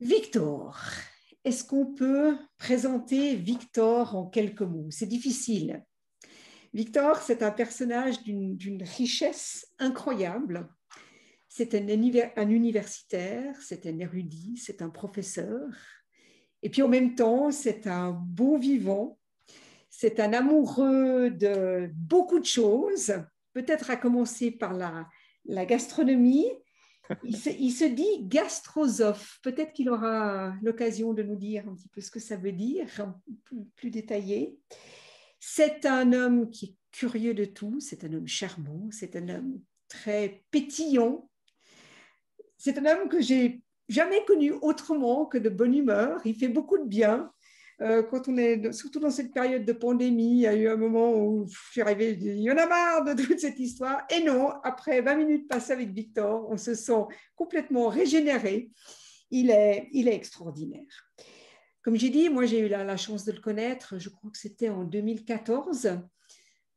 Victor, est-ce qu'on peut présenter Victor en quelques mots C'est difficile. Victor, c'est un personnage d'une richesse incroyable. C'est un, universitaire, c'est un érudit, c'est un professeur. Et puis en même temps, c'est un beau vivant, c'est un amoureux de beaucoup de choses, peut-être à commencer par la gastronomie, il, se, dit gastrosophe. Peut-être qu'il aura l'occasion de nous dire un petit peu ce que ça veut dire, plus détaillé. C'est un homme qui est curieux de tout, c'est un homme charmant, c'est un homme très pétillant. C'est un homme que j'ai jamais connu autrement que de bonne humeur. Il fait beaucoup de bien. Euh, quand on est, surtout dans cette période de pandémie, il y a eu un moment où je suis arrivée, je il y en a marre de toute cette histoire. Et non, après 20 minutes passées avec Victor, on se sent complètement régénéré. Il est, il est extraordinaire. Comme j'ai dit, moi j'ai eu la, chance de le connaître, je crois que c'était en 2014,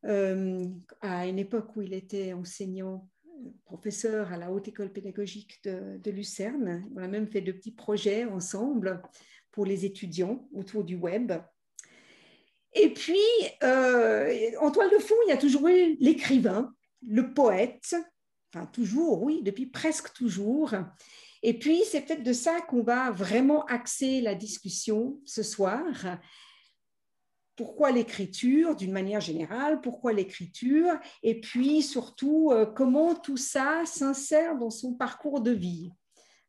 euh, à une époque où il était enseignant euh, professeur à la Haute École pédagogique de, de, Lucerne. On a même fait de petits projets ensemble pour les étudiants autour du web. Et puis, euh, en toile de fond, il y a toujours eu l'écrivain, le poète, enfin toujours, oui, depuis presque toujours. Et puis, c'est peut-être de ça qu'on va vraiment axer la discussion ce soir. Pourquoi l'écriture d'une manière générale Pourquoi l'écriture Et puis surtout, euh, comment tout ça s'insère dans son parcours de vie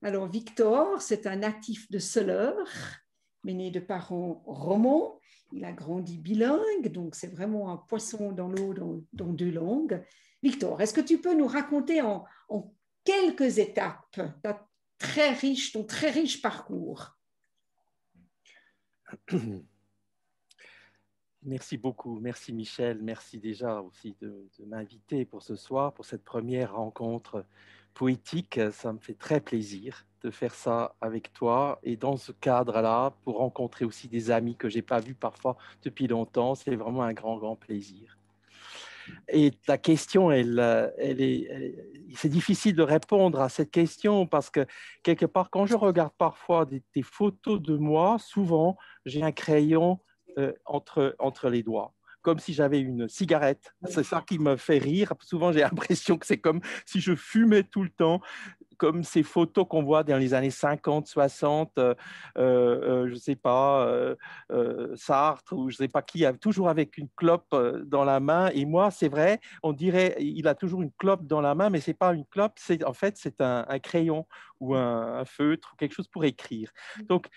alors, Victor, c'est un natif de Soleure, mais né de parents romans. Il a grandi bilingue, donc c'est vraiment un poisson dans l'eau dans, deux langues. Victor, est-ce que tu peux nous raconter en, quelques étapes ta très riche, ton très riche parcours Merci beaucoup, merci Michel, merci déjà aussi de m'inviter pour ce soir, pour cette première rencontre poétique. Euh, ça me fait très plaisir de faire ça avec toi et dans ce cadre-là, pour rencontrer aussi des amis que j'ai pas vus parfois depuis longtemps. C'est vraiment un grand, grand plaisir. Et ta question, elle, euh, elle est, c'est difficile de répondre à cette question parce que quelque part, quand je regarde parfois des, photos de moi, souvent j'ai un crayon euh, entre les doigts comme si j'avais une cigarette. C'est ça qui me fait rire. Souvent, j'ai l'impression que c'est comme si je fumais tout le temps comme ces photos qu'on voit dans les années 50, 60, euh, euh, euh, je ne sais pas, Sartre ou je ne sais pas qui, toujours avec une clope dans la main. Et moi, c'est vrai, on dirait il a toujours une clope dans la main, mais ce n'est pas une clope, c'est, en fait, c'est un, crayon ou un, feutre ou quelque chose pour écrire. Mmh. Donc,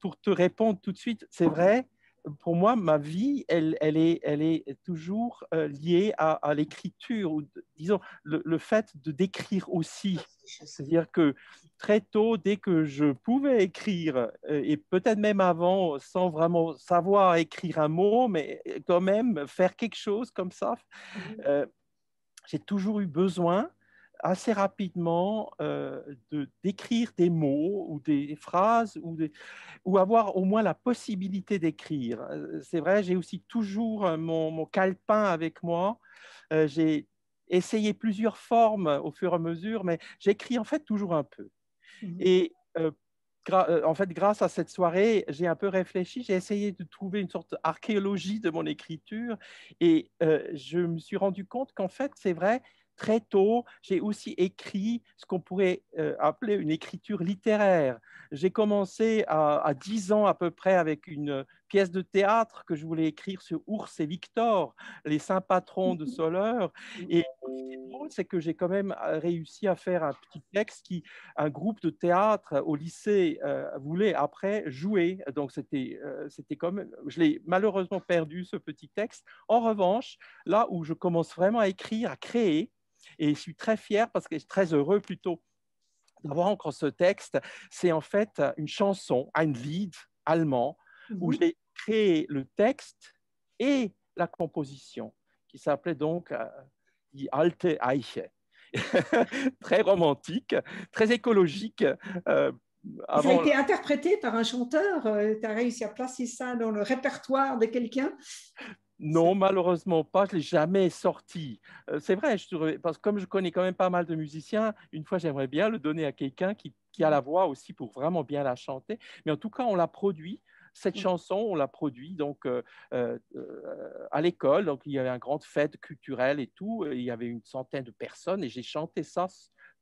pour te répondre tout de suite, c'est vrai, pour moi, ma vie, elle, est, toujours euh, liée à, l'écriture, ou disons, le, fait de décrire aussi. C'est-à-dire que très tôt, dès que je pouvais écrire, euh, et peut-être même avant, sans vraiment savoir écrire un mot, mais euh, quand même faire quelque chose comme ça, mmh j'ai toujours eu besoin assez rapidement euh, de d'écrire des mots ou des phrases ou, ou avoir au moins la possibilité d'écrire. Euh, c'est vrai, j'ai aussi toujours euh, mon, mon, calepin avec moi. j'ai essayé plusieurs formes au fur et à mesure, mais j'écris en fait toujours un peu. Mmh. Et en fait, grâce à cette soirée, j'ai un peu réfléchi, j'ai essayé de trouver une sorte d'archéologie de mon écriture et je me suis rendu compte qu'en fait, c'est vrai, très tôt, j'ai aussi écrit ce qu'on pourrait euh, appeler une écriture littéraire. J'ai commencé à, à, 10 ans à peu près avec une pièce de théâtre que je voulais écrire sur Ours et Victor, les saints patrons de mmh Soleur. Et drôle, c'est que j'ai quand même euh, réussi à faire un petit texte qui un groupe de théâtre au lycée euh, voulait après jouer. Donc c'était c'était comme je l'ai malheureusement perdu ce petit texte. En revanche, là où je commence vraiment à écrire, à créer, et je suis très fier parce que je suis très heureux plutôt d'avoir encore ce texte. C'est en fait une chanson, Ein Lied allemand, où mhm. j'ai créé le texte et la composition, qui s'appelait donc euh, Die alte Eiche. très romantique, très écologique. Euh, ça a été interprété par un chanteur. Euh, tu as réussi à placer ça dans le répertoire de quelqu'un non, malheureusement pas, je ne l'ai jamais sorti. Euh, c'est vrai, parce que comme je connais quand même pas mal de musiciens, une fois j'aimerais bien le donner à quelqu'un qui, a la voix aussi pour vraiment bien la chanter. Mais en tout cas, on l'a produit. Cette mmh. chanson, on l'a produit donc euh, euh, à l'école. Donc il y avait une grande fête culturelle et tout. il y avait une centaine de personnes et j'ai chanté ça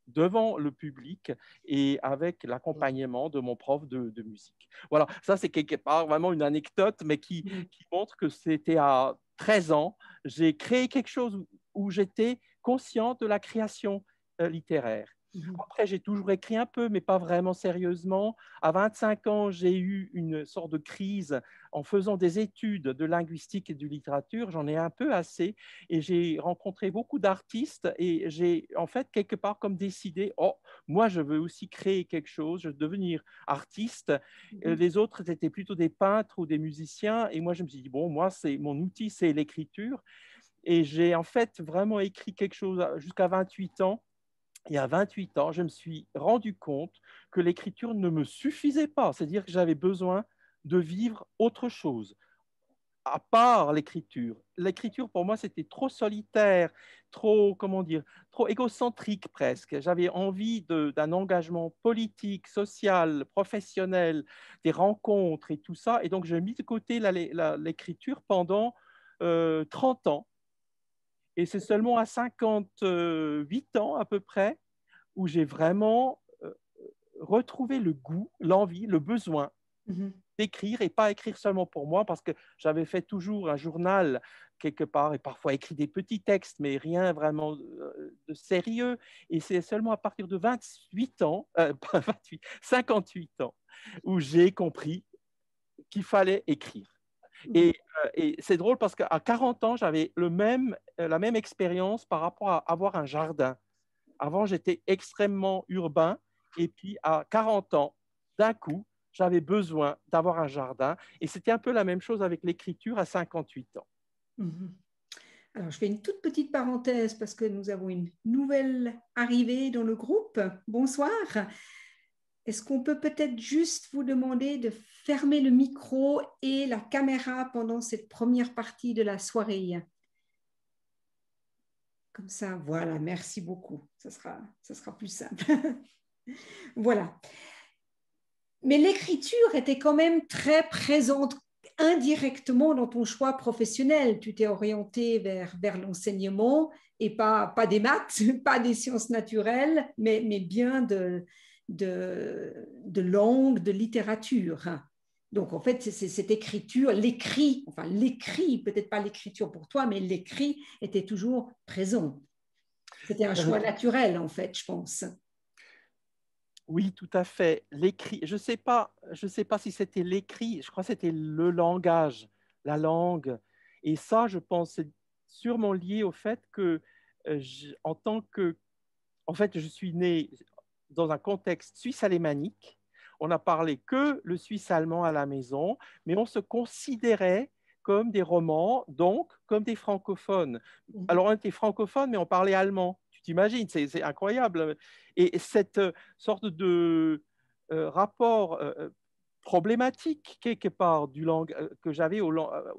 devant le public et avec mmh. l'accompagnement de mon prof de, musique. Voilà, ça c'est quelque part vraiment une anecdote, mais qui, mmh. montre que c'était à 13 ans, j'ai créé quelque chose où, où j'étais conscient de la création euh, littéraire. Mmh Après, j'ai toujours écrit un peu, mais pas vraiment sérieusement. À 25 ans, j'ai eu une sorte de crise en faisant des études de linguistique et de littérature. J'en ai un peu assez et j'ai rencontré beaucoup d'artistes et j'ai en fait quelque part comme décidé, oh, moi, je veux aussi créer quelque chose, je veux devenir artiste. Mmh euh, les autres étaient plutôt des peintres ou des musiciens et moi, je me suis dit, bon, moi, c'est mon outil, c'est l'écriture. Et j'ai en fait vraiment écrit quelque chose euh, jusqu'à 28 ans il y a 28 ans, je me suis rendu compte que l'écriture ne me suffisait pas, c'est-à-dire que j'avais besoin de vivre autre chose, à part l'écriture. L'écriture, pour moi, c'était trop solitaire, trop, comment dire, trop égocentrique presque. J'avais envie d'un engagement politique, social, professionnel, des rencontres et tout ça. Et donc, j'ai mis de côté l'écriture pendant 30 euh, ans et c'est seulement à 58 ans à peu près où j'ai vraiment euh, retrouvé le goût, l'envie, le besoin mhm. d'écrire et pas écrire seulement pour moi parce que j'avais fait toujours un journal quelque part et parfois écrit des petits textes mais rien vraiment euh, de sérieux. Et c'est seulement à partir de 28 ans, 28, euh, 58 ans où j'ai compris qu'il fallait écrire. Mhm. Euh, et, c'est drôle parce qu'à 40 ans, j'avais euh, la même expérience par rapport à avoir un jardin. Avant, j'étais extrêmement urbain. Et puis, à 40 ans, d'un coup, j'avais besoin d'avoir un jardin. Et c'était un peu la même chose avec l'écriture à 58 ans. Mhm. Alors, je fais une toute petite parenthèse parce que nous avons une nouvelle arrivée dans le groupe. Bonsoir. Est-ce qu'on peut peut-être juste vous demander de fermer le micro et la caméra pendant cette première partie de la soirée Comme ça, voilà, merci beaucoup. Ça sera, ça sera plus simple. voilà. Mais l'écriture était quand même très présente indirectement dans ton choix professionnel. Tu t'es orienté vers, l'enseignement et pas, des maths, pas des sciences naturelles, mais bien de, de, de langue, de littérature. Hein. Donc en fait, c'est cette écriture, l'écrit, enfin l'écrit, peut-être pas l'écriture pour toi, mais l'écrit était toujours présent. C'était un choix euh, naturel en fait, je pense. Oui, tout à fait. L'écrit, je ne sais, pas, sais pas si c'était l'écrit, je crois que c'était le langage, la langue. Et ça, je pense, c'est sûrement lié au fait que, euh, en tant que. En fait, je suis né dans un contexte suisse-alémanique. On n'a parlé que le suisse-allemand à la maison, mais on se considérait comme des romans, donc comme des francophones. Mm-hmm. Alors on était francophones, mais on parlait allemand. Tu t'imagines, c'est incroyable. Et cette sorte de euh, rapport euh, euh, problématique quelque part du langue, que j'avais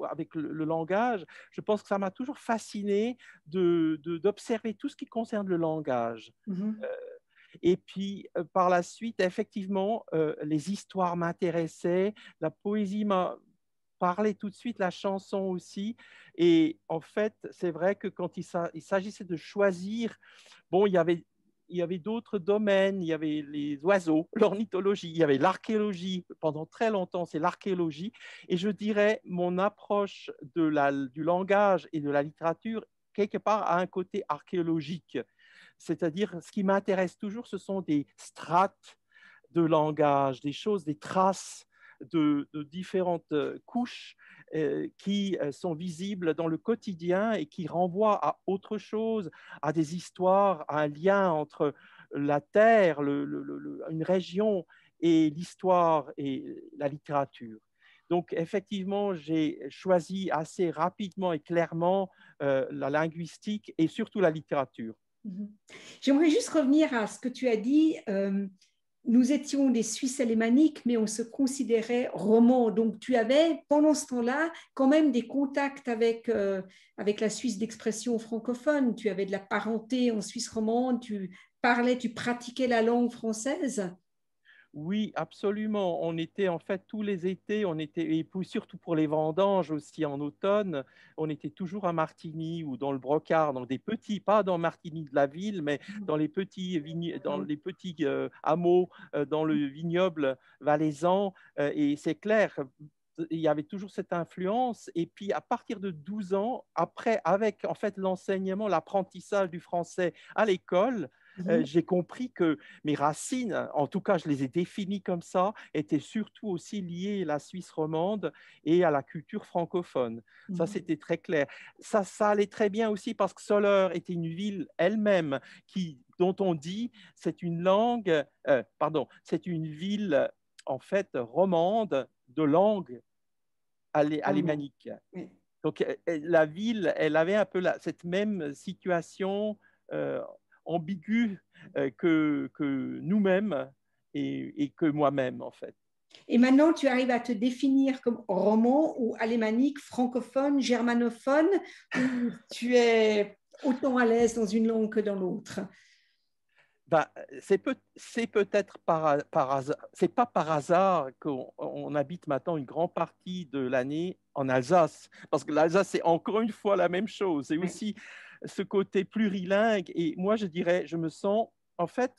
avec le, langage. Je pense que ça m'a toujours fasciné d'observer de, d'observer tout ce qui concerne le langage. Mm-hmm. Et puis, euh, par la suite, effectivement, euh, les histoires m'intéressaient, la poésie m'a parlé tout de suite la chanson aussi. Et en fait, c'est vrai que quand il s'agissait de choisir, bon, il y avait, d'autres domaines, il y avait les oiseaux, l'ornithologie, il y avait l'archéologie. Pendant très longtemps, c'est l'archéologie. Et je dirais, mon approche du langage et de la littérature, quelque part, a un côté archéologique. C'est-à-dire, ce qui m'intéresse toujours, ce sont des strates de langage, des choses, des traces de, différentes euh, couches euh, qui euh, sont visibles dans le quotidien et qui renvoient à autre chose, à des histoires, à un lien entre la terre, une région et l'histoire et la littérature. Donc, effectivement, j'ai choisi assez rapidement et clairement la linguistique et surtout la littérature. Mhm. J'aimerais juste revenir à ce que tu as dit. Euh, nous étions des Suisses alémaniques, mais on se considérait romans. Donc, tu avais, pendant ce temps-là, quand même des contacts avec, euh, avec la Suisse d'expression francophone. Tu avais de la parenté en Suisse romande, tu parlais, tu pratiquais la langue française. Oui, absolument. On était en fait tous les étés, on était et surtout pour les vendanges aussi en automne, on était toujours à Martigny ou dans le Brocard, dans des petits, pas dans Martigny de la ville, mais mmh dans les petits dans mmh les petits euh, hameaux, euh, dans le mmh. vignoble valaisan. Euh, et c'est clair, il y avait toujours cette influence. Et puis, à partir de 12 ans, après, avec en fait l'enseignement, l'apprentissage du français à l'école, euh, mmh j'ai compris que mes racines, en tout cas, je les ai définies comme ça, étaient surtout aussi liées à la Suisse romande et à la culture francophone. Ça, mmh c'était très clair. Ça, ça allait très bien aussi parce que Soleure était une ville elle-même qui dont on dit c'est une langue, euh, pardon, c'est une ville en fait romande de langue ah alémanique. Donc euh, la ville, elle avait un peu cette même situation euh, ambigu euh, que, nous-mêmes et, que moi-même, en fait. Et maintenant, tu arrives à te définir comme roman ou alémanique, francophone, germanophone, tu es autant à l'aise dans une langue que dans l'autre ben, c'est, peut, être par, par hasard, c'est pas par hasard qu'on habite maintenant une grande partie de l'année en Alsace, parce que l'Alsace, c'est encore une fois la même chose. C'est aussi ce côté plurilingue. Et moi, je dirais, je me sens, en fait,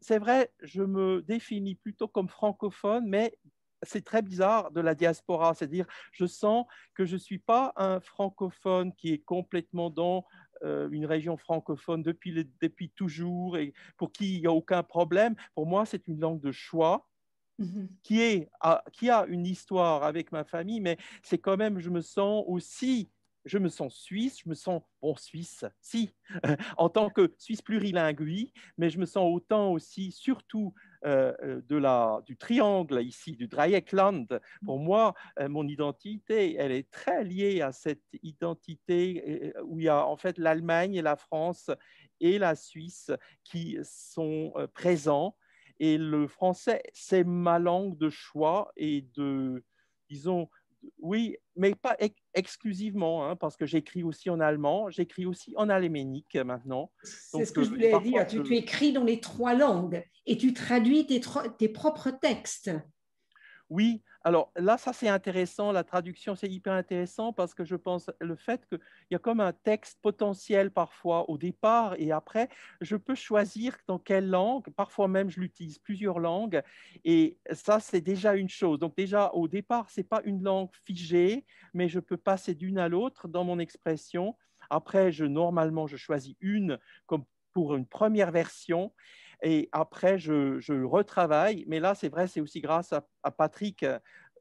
c'est vrai, je me définis plutôt comme francophone, mais c'est très bizarre de la diaspora. C'est-à-dire, je sens que je ne suis pas un francophone qui est complètement dans euh, une région francophone depuis, depuis toujours et pour qui il n'y a aucun problème. Pour moi, c'est une langue de choix. Mm-hmm. Qui, est, qui a une histoire avec ma famille, mais c'est quand même, je me sens aussi je me sens suisse, je me sens, bon, suisse, si, en tant que suisse plurilingue, mais je me sens autant aussi, surtout euh, euh, de la, du triangle ici, du Dreieckland. Pour moi, euh, mon identité, elle est très liée à cette identité où il y a en fait l'Allemagne et la France et la Suisse qui sont présents. Et le français, c'est ma langue de choix et de, disons, oui, mais pas exclusivement, hein, parce que j'écris aussi en allemand, j'écris aussi en alémanique euh, maintenant. C'est ce que je voulais dire. Tu, écris dans les trois langues et tu traduis tes propres textes. Oui, alors là, ça c'est intéressant, la traduction c'est hyper intéressant parce que je pense le fait qu'il y a comme un texte potentiel parfois au départ et après, je peux choisir dans quelle langue, parfois même je l'utilise plusieurs langues et ça c'est déjà une chose. Donc déjà au départ, ce n'est pas une langue figée, mais je peux passer d'une à l'autre dans mon expression. Après, je normalement je choisis une comme pour une première version et après, je, retravaille. Mais là, c'est vrai, c'est aussi grâce à, Patrick.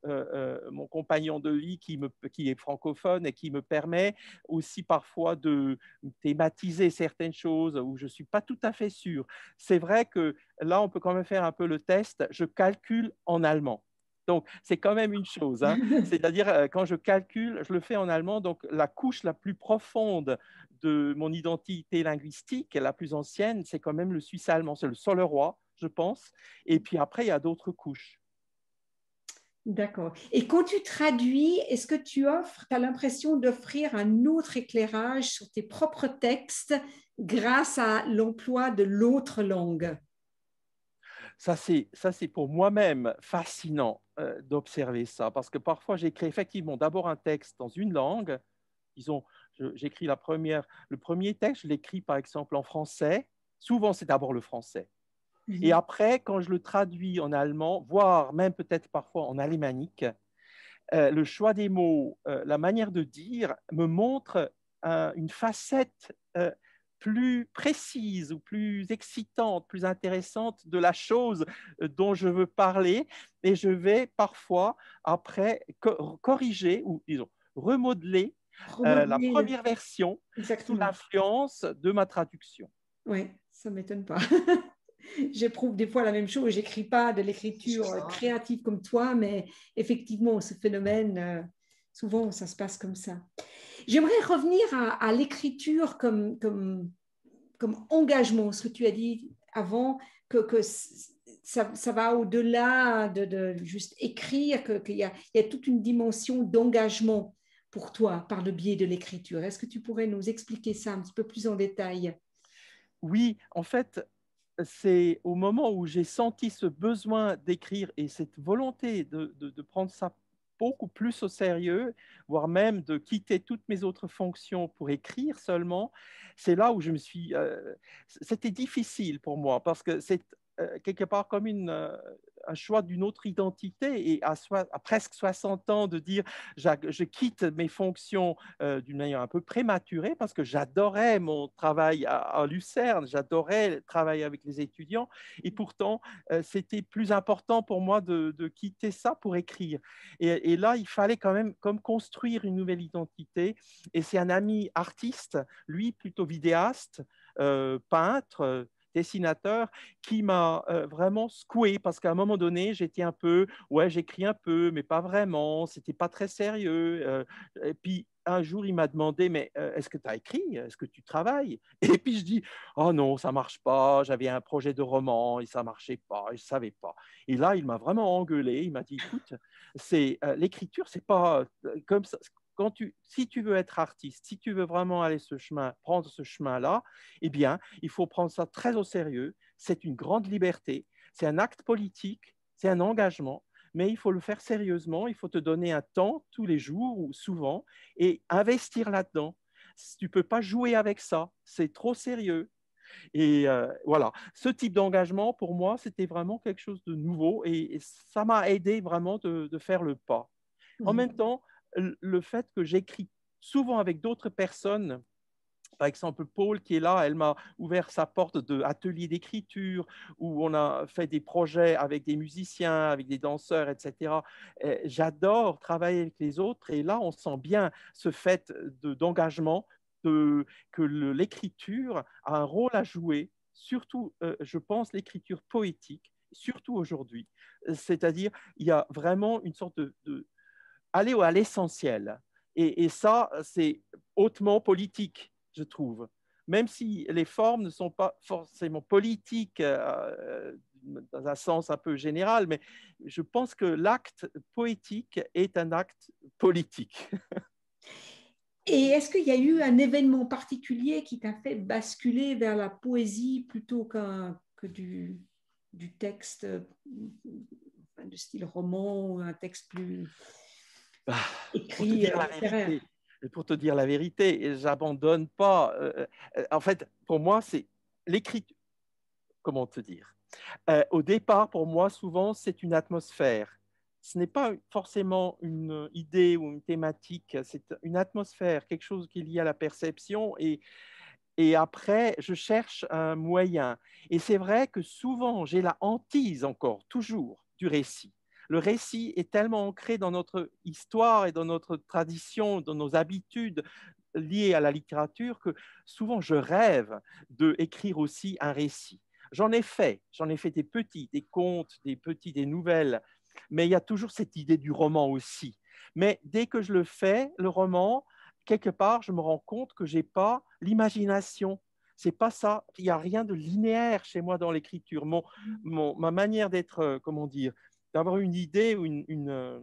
Euh, euh, mon compagnon de vie qui, qui, est francophone et qui me permet aussi parfois de thématiser certaines choses où je ne suis pas tout à fait sûr. C'est vrai que là, on peut quand même faire un peu le test. Je calcule en allemand. Donc, c'est quand même une chose. Hein. C'est-à-dire, euh, quand je calcule, je le fais en allemand, donc la couche la plus profonde de mon identité linguistique, la plus ancienne, c'est quand même le suisse allemand, c'est le soleroi, je pense. Et puis après, il y a d'autres couches. D'accord. Et quand tu traduis, est-ce que tu offres, tu as l'impression d'offrir un autre éclairage sur tes propres textes grâce à l'emploi de l'autre langue ça c'est pour moi-même fascinant euh, d'observer ça, parce que parfois j'écris effectivement d'abord un texte dans une langue, disons, j'écris la première, le premier texte, je l'écris par exemple en français, souvent c'est d'abord le français. Et mhm. après, quand je le traduis en allemand, voire même peut-être parfois en alémanique, euh, le choix des mots, euh, la manière de dire me montre une facette plus précise ou plus excitante, plus intéressante de la chose euh, dont je veux parler. Et je vais parfois, après, corriger ou, disons, remodeler, euh, la euh, première version sous l'influence de ma traduction. Oui, ça ne m'étonne pas. J'éprouve des fois la même chose. J'écris pas de l'écriture créative comme toi, mais effectivement, ce phénomène, souvent, ça se passe comme ça. J'aimerais revenir à, l'écriture comme, comme, comme, engagement, ce que tu as dit avant, que, ça, va au-delà de, juste écrire, qu'il y, a toute une dimension d'engagement pour toi par le biais de l'écriture. Est-ce que tu pourrais nous expliquer ça un petit peu plus en détail Oui, en fait, c'est au moment où j'ai senti ce besoin d'écrire et cette volonté de, de, de prendre ça beaucoup plus au sérieux, voire même de quitter toutes mes autres fonctions pour écrire seulement, c'est là où je me suis... Euh, c'était difficile pour moi parce que c'est euh, quelque part comme une, euh, un choix d'une autre identité et à, presque 60 ans de dire je quitte mes fonctions euh, d'une manière un peu prématurée parce que j'adorais mon travail à, Lucerne, j'adorais travailler avec les étudiants et pourtant euh, c'était plus important pour moi de, quitter ça pour écrire. Et, là, il fallait quand même comme construire une nouvelle identité et c'est un ami artiste, lui plutôt vidéaste, euh, peintre, dessinateur qui m'a euh, vraiment secoué parce qu'à un moment donné, j'étais un peu, ouais, j'écris un peu, mais pas vraiment, c'était pas très sérieux. Euh, et puis un jour, il m'a demandé, mais euh, est-ce que tu as écrit Est-ce que tu travailles Et puis je dis, oh non, ça marche pas, j'avais un projet de roman et ça marchait pas, je savais pas. Et là, il m'a vraiment engueulé, il m'a dit, écoute, c'est l'écriture, c'est pas comme ça si tu veux être artiste, si tu veux vraiment aller ce chemin, prendre ce chemin-là, eh bien, il faut prendre ça très au sérieux. C'est une grande liberté, c'est un acte politique, c'est un engagement, mais il faut le faire sérieusement. Il faut te donner un temps tous les jours ou souvent et investir là-dedans. Tu ne peux pas jouer avec ça, c'est trop sérieux. Et euh, voilà, ce type d'engagement, pour moi, c'était vraiment quelque chose de nouveau et, ça m'a aidé vraiment de, faire le pas. En même temps, le fait que j'écris souvent avec d'autres personnes par exemple, Paul qui est là, elle m'a ouvert sa porte d'atelier d'écriture où on a fait des projets avec des musiciens, avec des danseurs, etc. J'adore travailler avec les autres et là, on sent bien ce fait d'engagement, que l'écriture a un rôle à jouer, surtout, euh, je pense, l'écriture poétique, surtout aujourd'hui. C'est-à-dire, il y a vraiment une sorte de aller à l'essentiel. Et, ça, c'est hautement politique, je trouve. Même si les formes ne sont pas forcément politiques euh, euh, dans un sens un peu général, mais je pense que l'acte poétique est un acte politique. Et est-ce qu'il y a eu un événement particulier qui t'a fait basculer vers la poésie plutôt que du, du texte euh, de style roman ou un texte plus... Ah, euh, pour te dire la vérité, j'abandonne pas. Euh, euh, en fait, pour moi, c'est l'écriture. Comment te dire Au départ, pour moi, souvent, c'est une atmosphère. Ce n'est pas forcément une idée ou une thématique, c'est une atmosphère, quelque chose qui est lié à la perception. Et, et après, je cherche un moyen. Et c'est vrai que souvent, j'ai la hantise encore, toujours, du récit le récit est tellement ancré dans notre histoire et dans notre tradition, dans nos habitudes liées à la littérature, que souvent je rêve de écrire aussi un récit. J'en ai fait, j'en ai fait des petits, des contes, des petits, des nouvelles, mais il y a toujours cette idée du roman aussi. Mais dès que je le fais, le roman, quelque part, je me rends compte que j'ai pas l'imagination. C'est pas ça. Il n'y a rien de linéaire chez moi dans l'écriture. ma manière d'être, euh, comment dire, d'avoir une idée ou une, euh,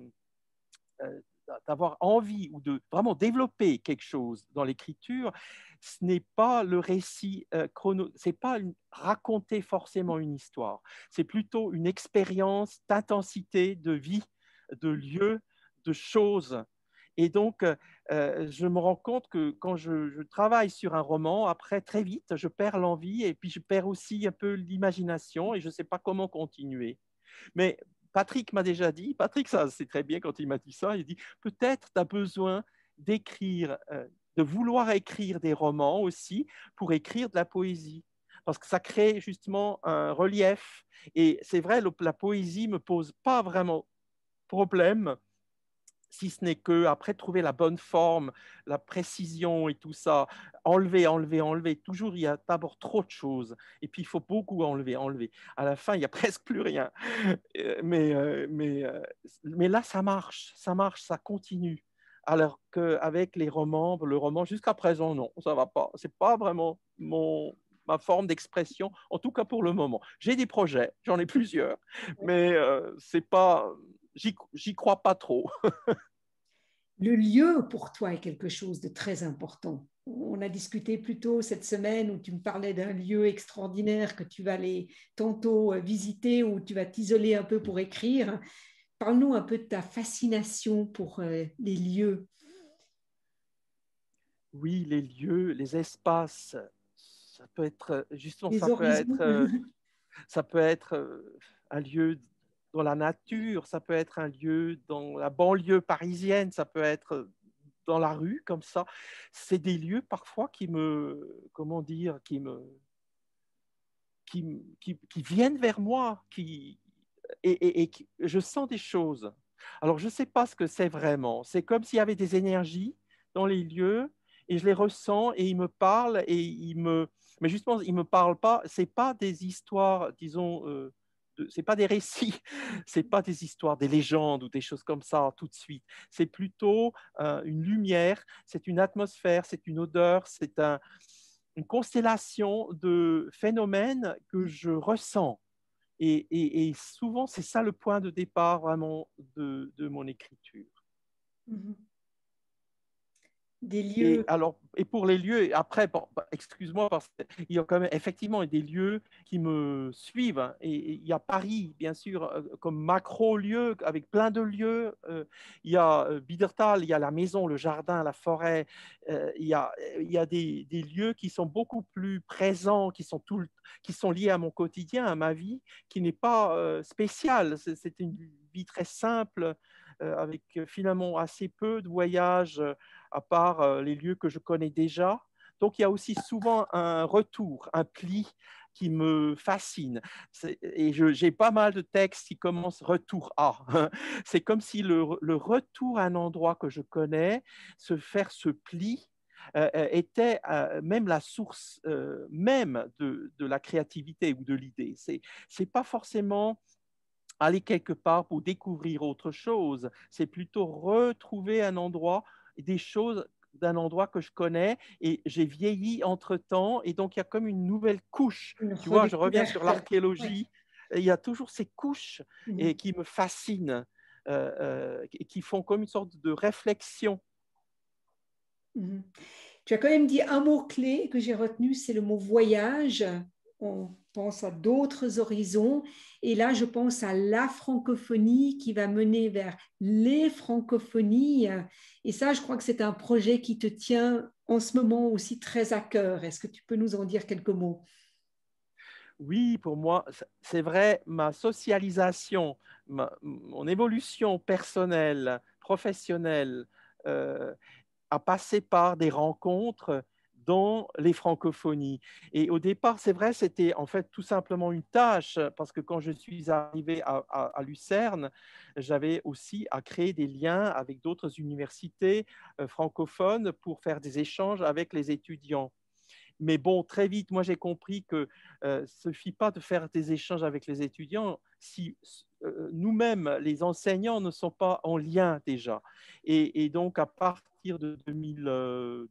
euh, d'avoir envie ou de vraiment développer quelque chose dans l'écriture, ce n'est pas le récit euh, chrono, c'est pas raconter forcément une histoire, c'est plutôt une expérience d'intensité, de vie, de lieu, de choses. Et donc, je me rends compte que quand je, je, travaille sur un roman, après, très vite, je perds l'envie et puis je perds aussi un peu l'imagination et je ne sais pas comment continuer. Mais Patrick m'a déjà dit, Patrick, ça c'est très bien quand il m'a dit ça, il dit peut-être tu as besoin d'écrire, euh, de vouloir écrire des romans aussi pour écrire de la poésie. Parce que ça crée justement un relief. Et c'est vrai, la poésie ne me pose pas vraiment problème si ce n'est que après trouver la bonne forme, la précision et tout ça, enlever, enlever, enlever. Toujours, il y a d'abord trop de choses. Et puis, il faut beaucoup enlever, enlever. À la fin, il n'y a presque plus rien. Euh, mais, euh, mais, euh, mais là, ça marche, ça marche, ça continue. Alors qu'avec les romans, le roman, jusqu'à présent, non, ça va pas. C'est pas vraiment mon, ma forme d'expression, en tout cas pour le moment. J'ai des projets, j'en ai plusieurs, mais c'est pas j'y crois pas trop. le lieu pour toi est quelque chose de très important. On a discuté plus tôt cette semaine où tu me parlais d'un lieu extraordinaire que tu vas aller tantôt euh, visiter, où tu vas t'isoler un peu pour écrire. Parle-nous un peu de ta fascination pour euh, les lieux. Oui, les lieux, les espaces, ça peut être justement, euh, ça peut être, ça peut être un lieu dans la nature, ça peut être un lieu dans la banlieue parisienne, ça peut être euh, dans la rue comme ça. C'est des lieux parfois qui me, comment dire, qui me, qui, qui, viennent vers moi, qui et, et, et, je sens des choses. Alors je ne sais pas ce que c'est vraiment. C'est comme s'il y avait des énergies dans les lieux et je les ressens et ils me parlent et ils me, mais justement ils me parlent pas. C'est pas des histoires, disons. Euh, c'est pas des récits, c'est pas des histoires, des légendes ou des choses comme ça tout de suite. C'est plutôt euh, une lumière, c'est une atmosphère, c'est une odeur, c'est une constellation de phénomènes que je ressens. Et, souvent, c'est ça le point de départ vraiment de, mon écriture. Mmh des lieux. Et, alors, et pour les lieux, après, bah, excuse-moi, parce qu'il y a quand même effectivement des lieux qui me suivent. Hein, et, il y a Paris, bien sûr, euh, comme macro-lieu, avec plein de lieux. Euh, il y a euh, Bidertal, il y a la maison, le jardin, la forêt. il y a, il y a des, lieux qui sont beaucoup plus présents, qui sont, tout, qui sont liés à mon quotidien, à ma vie, qui n'est pas spécial. spéciale. C'est une vie très simple, avec finalement assez peu de voyages à part euh, les lieux que je connais déjà. Donc il y a aussi souvent un retour, un pli qui me fascine. Et j'ai pas mal de textes qui commencent retour à. C'est comme si le, retour à un endroit que je connais, se faire ce pli, euh, euh, était même la source même de, la créativité ou de l'idée. Ce n'est pas forcément aller quelque part pour découvrir autre chose, c'est plutôt retrouver un endroit des choses d'un endroit que je connais et j'ai vieilli entre temps et donc il y a comme une nouvelle couche. tu vois, je reviens sur l'archéologie. Il y a toujours ces couches mhm. et qui me fascinent euh, euh, et qui font comme une sorte de réflexion. Mhm. Tu as quand même dit un mot clé que j'ai retenu, c'est le mot voyage on pense à d'autres horizons. Et là, je pense à la francophonie qui va mener vers les francophonies. Et ça, je crois que c'est un projet qui te tient en ce moment aussi très à cœur. Est-ce que tu peux nous en dire quelques mots Oui, pour moi, c'est vrai, ma socialisation, mon évolution personnelle, professionnelle, euh, a passé par des rencontres les francophonies. Et au départ, c'est vrai, c'était en fait tout simplement une tâche, parce que quand je suis arrivé à, Lucerne, j'avais aussi à créer des liens avec d'autres universités euh, francophones pour faire des échanges avec les étudiants. Mais bon, très vite, moi j'ai compris que euh, ce ne suffit pas de faire des échanges avec les étudiants si euh, nous-mêmes, les enseignants, ne sont pas en lien déjà. Et, donc, à partir de 2000,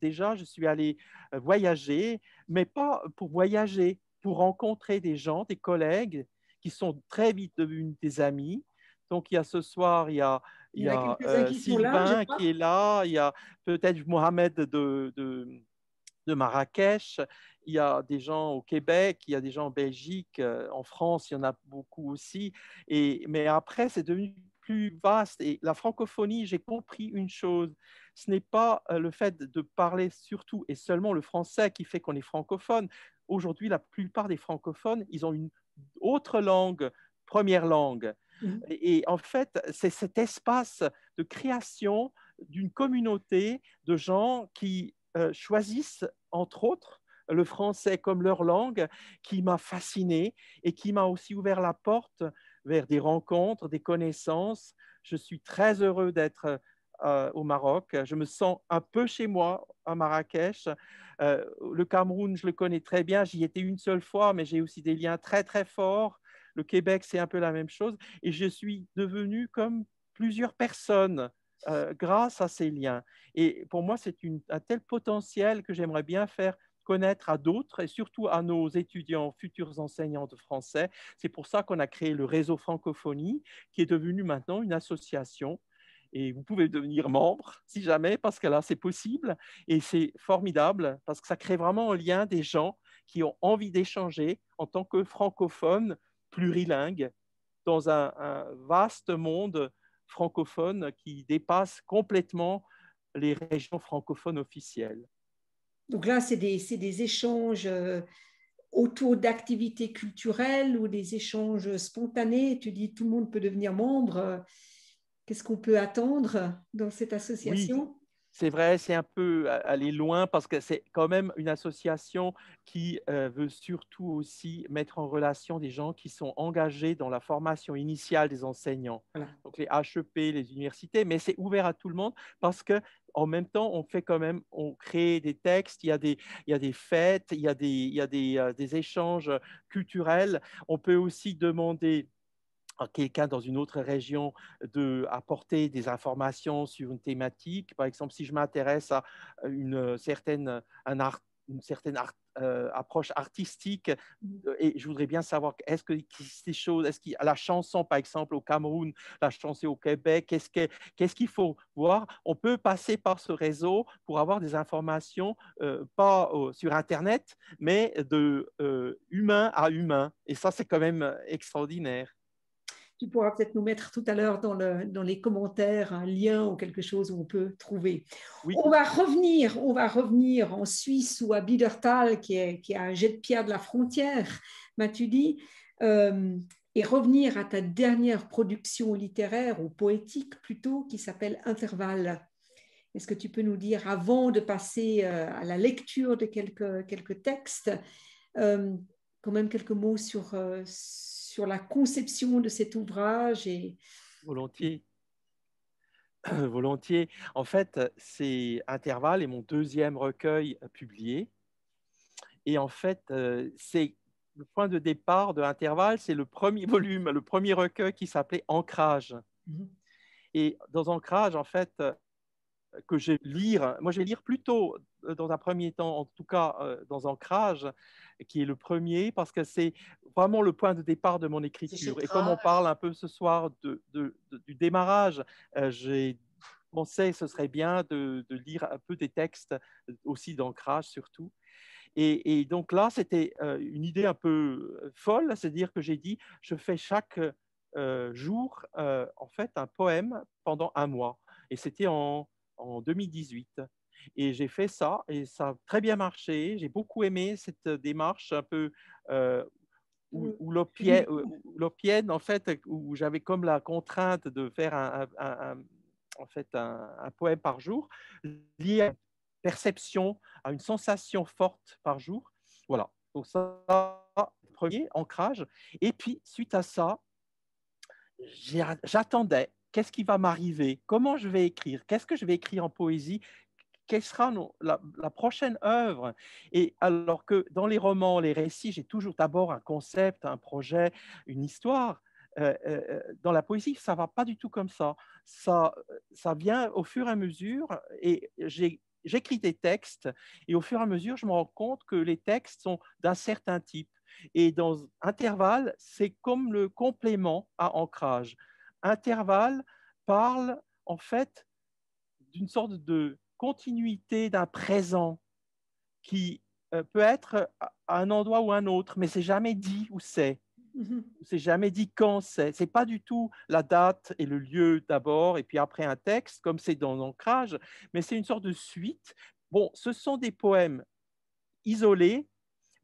déjà, je suis allé euh, voyager, mais pas pour voyager, pour rencontrer des gens, des collègues qui sont très vite devenus des amis. Donc il y a ce soir, il y a, euh, qui Sylvain qui est là, il y a peut-être Mohamed de, de, de Marrakech, il y a des gens au Québec, il y a des gens en Belgique, euh, en France, il y en a beaucoup aussi. Et, mais après, c'est devenu vaste. Et la francophonie, j'ai compris une chose, ce n'est pas euh, le fait de parler surtout et seulement le français qui fait qu'on est francophone. Aujourd'hui, la plupart des francophones, ils ont une autre langue, première langue. Mmh. Et, en fait, c'est cet espace de création d'une communauté de gens qui euh, choisissent, entre autres, le français comme leur langue, qui m'a fasciné et qui m'a aussi ouvert la porte vers des rencontres, des connaissances. Je suis très heureux d'être euh, au Maroc. Je me sens un peu chez moi à Marrakech. Euh, le Cameroun, je le connais très bien. J'y étais une seule fois, mais j'ai aussi des liens très très forts. Le Québec, c'est un peu la même chose. Et je suis devenu comme plusieurs personnes euh, grâce à ces liens. Et pour moi, c'est un tel potentiel que j'aimerais bien faire connaître à d'autres et surtout à nos étudiants, futurs enseignants de français. C'est pour ça qu'on a créé le réseau francophonie qui est devenu maintenant une association et vous pouvez devenir membre si jamais, parce que là, c'est possible et c'est formidable parce que ça crée vraiment un lien des gens qui ont envie d'échanger en tant que francophones plurilingues dans un, un, vaste monde francophone qui dépasse complètement les régions francophones officielles. Donc là, c'est des, échanges euh, autour d'activités culturelles ou des échanges spontanés. Tu dis tout le monde peut devenir membre. Qu'est-ce qu'on peut attendre dans cette association c'est vrai, c'est un peu aller loin parce que c'est quand même une association qui euh, veut surtout aussi mettre en relation des gens qui sont engagés dans la formation initiale des enseignants, donc les HEP, les universités, mais c'est ouvert à tout le monde parce que en même temps, on fait quand même, on crée des textes, il y a des, il y des fêtes, il y a, des, il des, euh, des échanges culturels. On peut aussi demander quelqu'un dans une autre région de apporter des informations sur une thématique. Par exemple, si je m'intéresse à euh, une euh, certaine, un art, une certaine euh, approche artistique, et je voudrais bien savoir est-ce que ces choses, est-ce qu'il la chanson par exemple au Cameroun, la chanson au Québec, qu'est-ce qu'est-ce qu'il faut voir On peut passer par ce réseau pour avoir des informations pas sur Internet, mais de humain à humain, et ça c'est quand même extraordinaire. Tu pourras peut-être nous mettre tout à l'heure dans, le, dans, les commentaires un lien ou quelque chose où on peut trouver. On, va revenir, on va revenir en Suisse ou à Biedertal, qui est, qui à un jet de pierre de la frontière, m'as-tu dit euh, et revenir à ta dernière production littéraire ou poétique plutôt qui s'appelle Intervalle. Est-ce que tu peux nous dire, avant de passer euh, à la lecture de quelques, quelques textes, euh, quand même quelques mots sur, sur la conception de cet ouvrage et... Volontiers. Volontiers. En fait, c'est Intervalle est mon deuxième recueil euh, publié. Et en fait, euh, c'est le point de départ de Intervalle, c'est le premier volume, le premier recueil qui s'appelait Ancrage. Mhm. Et dans Ancrage, en fait, euh, que je vais lire, moi je vais lire plutôt dans un premier temps, en tout cas dans Ancrage, qui est le premier, parce que c'est vraiment le point de départ de mon écriture. Et comme on parle un peu ce soir du démarrage, euh, j'ai pensé que ce serait bien de, lire un peu des textes euh, aussi d'ancrage surtout. Et, donc là, c'était euh, une idée un peu folle, c'est-à-dire que j'ai dit, je fais chaque jour, en fait, un poème pendant un mois. Et c'était en 2018. Et j'ai fait ça et ça a très bien marché. J'ai beaucoup aimé cette euh, démarche un peu euh, où, mmh. euh, où l'opienne, en fait, où j'avais comme la contrainte de faire un, en fait, un, un, poème par jour lié à une perception, à une sensation forte par jour. Voilà. Donc ça, premier ancrage. Et puis, suite à ça, j'attendais qu'est-ce qui va m'arriver, comment je vais écrire, qu'est-ce que je vais écrire en poésie, quelle sera la, prochaine œuvre Et alors que dans les romans, les récits, j'ai toujours d'abord un concept, un projet, une histoire. Euh, euh, euh, dans la poésie, ça va pas du tout comme ça. Ça, ça vient au fur et à mesure. Et j'écris des textes et au fur et à mesure, je me rends compte que les textes sont d'un certain type. Et dans intervalle, c'est comme le complément à ancrage. Intervalle parle en fait d'une sorte de continuité d'un présent qui euh, peut être à un endroit ou à un autre, mais c'est jamais dit où c'est. Mhm. C'est jamais dit quand c'est. C'est pas du tout la date et le lieu d'abord, et puis après un texte, comme c'est dans l'ancrage, mais c'est une sorte de suite. Bon, ce sont des poèmes isolés,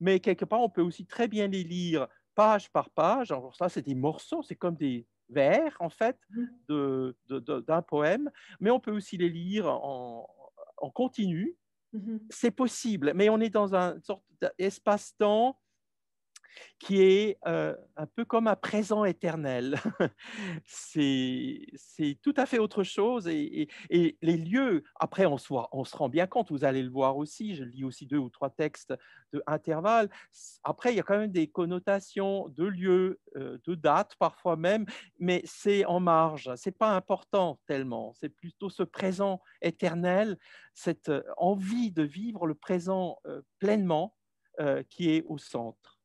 mais quelque part, on peut aussi très bien les lire page par page. Alors ça, c'est des morceaux, c'est comme des vers, en fait, d'un mhm. de, de, poème, mais on peut aussi les lire en, en continu, mm-hmm. c'est possible, mais on est dans un sorte d'espace-temps qui est euh, un peu comme un présent éternel. c'est tout à fait autre chose. Et, les lieux, après, on, se rend bien compte, vous allez le voir aussi, je lis aussi deux ou trois textes de intervalle. Après, il y a quand même des connotations de lieux, euh, de dates parfois même, mais c'est en marge, c'est pas important tellement. C'est plutôt ce présent éternel, cette euh, envie de vivre le présent pleinement qui est au centre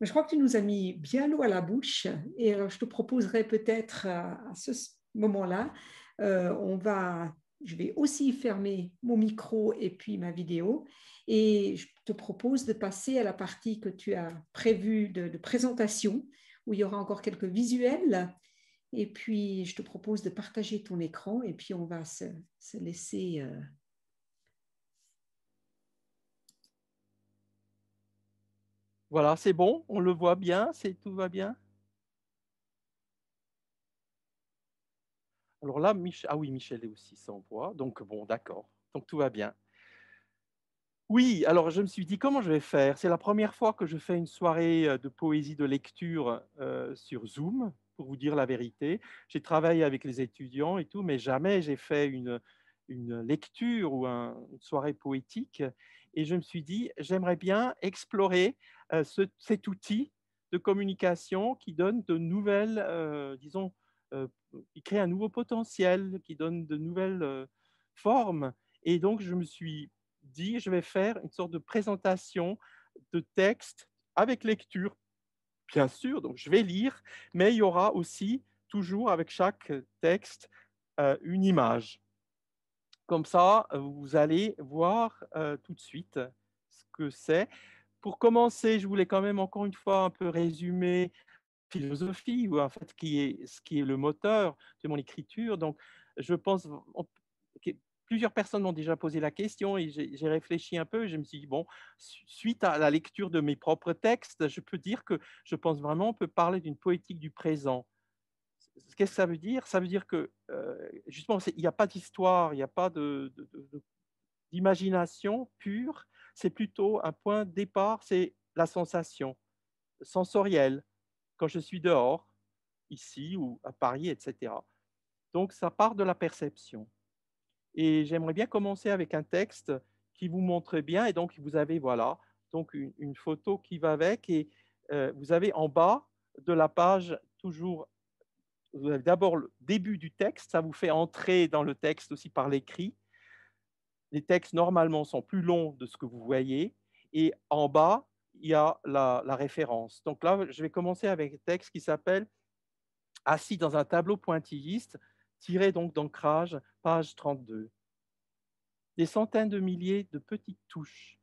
je crois que tu nous as mis bien l'eau à la bouche et je te proposerai peut-être euh, à ce moment-là, euh, on va, je vais aussi fermer mon micro et puis ma vidéo et je te propose de passer à la partie que tu as prévue de, présentation où il y aura encore quelques visuels. Et puis, je te propose de partager ton écran et puis on va se, laisser euh, Voilà, c'est bon, on le voit bien, c'est tout va bien. Alors là, ah oui, Michel est aussi sans voix, donc bon, d'accord, donc tout va bien. Oui, alors je me suis dit comment je vais faire. C'est la première fois que je fais une soirée euh, de poésie de lecture euh, sur Zoom, pour vous dire la vérité. J'ai travaillé avec les étudiants et tout, mais jamais j'ai fait une, lecture ou une soirée poétique. Et je me suis dit, j'aimerais bien explorer euh, cet outil de communication qui donne de nouvelles, euh, disons, euh, qui crée un nouveau potentiel, qui donne de nouvelles formes. Et donc, je me suis dit, je vais faire une sorte de présentation de texte avec lecture, bien sûr. Donc, je vais lire, mais il y aura aussi, toujours avec chaque texte, une image. Comme ça, euh, vous allez voir euh, tout de suite ce que c'est. Pour commencer, je voulais quand même encore une fois un peu résumer philosophie ou en fait qui est ce qui est le moteur de mon écriture. Donc, je pense que plusieurs personnes m'ont déjà posé la question et j'ai réfléchi un peu. Et je me suis dit bon, suite à la lecture de mes propres textes, je peux dire que je pense vraiment qu'on peut parler d'une poétique du présent Qu'est-ce que ça veut dire Ça veut dire que, justement, il n'y a pas d'histoire, il n'y a pas d'imagination de, pure, c'est plutôt un point de départ, c'est la sensation sensorielle, quand je suis dehors, ici ou à Paris, etc. Donc, ça part de la perception. Et j'aimerais bien commencer avec un texte qui vous montre bien, et donc vous avez, voilà, donc une, photo qui va avec, et vous avez en bas de la page, toujours vous avez d'abord le début du texte, ça vous fait entrer dans le texte aussi par l'écrit. Les textes normalement sont plus longs de ce que vous voyez, et en bas, il y a la, la référence. Donc là, je vais commencer avec un texte qui s'appelle Assis dans un tableau pointilliste, tiré donc d'ancrage, page 32. Des centaines de milliers de petites touches,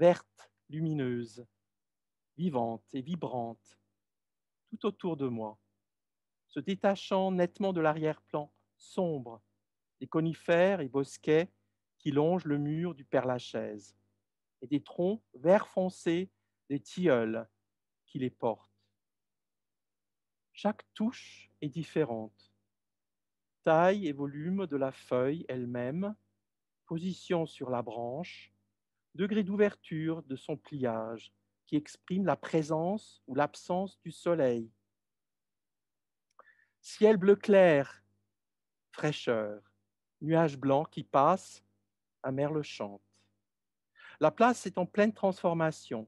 vertes, lumineuses, vivantes et vibrantes, tout autour de moi se détachant nettement de l'arrière-plan sombre des conifères et bosquets qui longent le mur du Père-Lachaise et des troncs vert foncé des tilleuls qui les portent. Chaque touche est différente. Taille et volume de la feuille elle-même, position sur la branche, degré d'ouverture de son pliage qui exprime la présence ou l'absence du soleil ciel bleu clair, fraîcheur, nuages blancs qui passent, mer le chante. La place est en pleine transformation.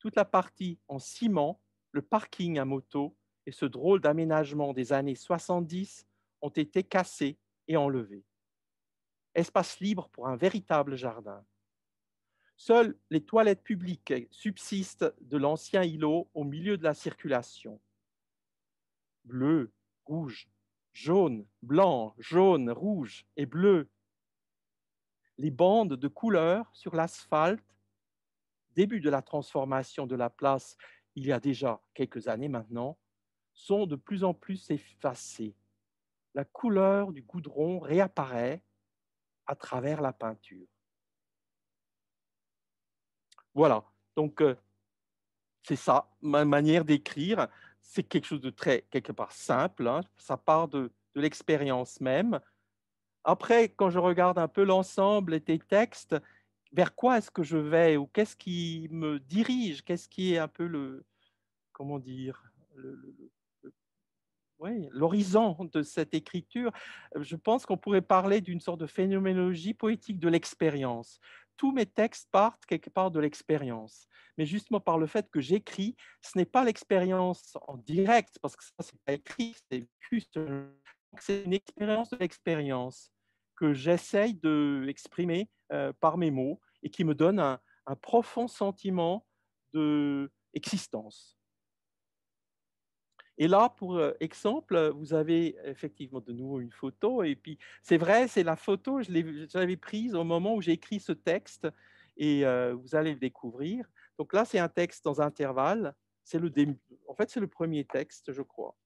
Toute la partie en ciment, le parking à moto et ce drôle d'aménagement des années 70 ont été cassés et enlevés. Espace libre pour un véritable jardin. Seules les toilettes publiques subsistent de l'ancien îlot au milieu de la circulation. Bleu, rouge, jaune, blanc, jaune, rouge et bleu. Les bandes de couleurs sur l'asphalte, début de la transformation de la place il y a déjà quelques années maintenant, sont de plus en plus effacées. La couleur du goudron réapparaît à travers la peinture. Voilà, donc euh, c'est ça ma manière d'écrire c'est quelque chose de très, quelque part, simple. Hein. Ça part de, l'expérience même. Après, quand je regarde un peu l'ensemble des textes, vers quoi est-ce que je vais ou qu'est-ce qui me dirige Qu'est-ce qui est un peu le, comment dire, l'horizon de cette écriture Je pense qu'on pourrait parler d'une sorte de phénoménologie poétique de l'expérience tous mes textes partent quelque part de l'expérience. Mais justement par le fait que j'écris, ce n'est pas l'expérience en direct, parce que ça, c'est pas écrit, c'est juste C'est une expérience de l'expérience que j'essaye d'exprimer euh, par mes mots et qui me donne un profond sentiment d'existence. Et là, pour euh, exemple, euh, vous avez effectivement de nouveau une photo. Et puis, c'est vrai, c'est la photo, je l'avais prise au moment où j'ai écrit ce texte. Et euh, vous allez le découvrir. Donc là, c'est un texte dans intervalle. C'est le En fait, c'est le premier texte, je crois.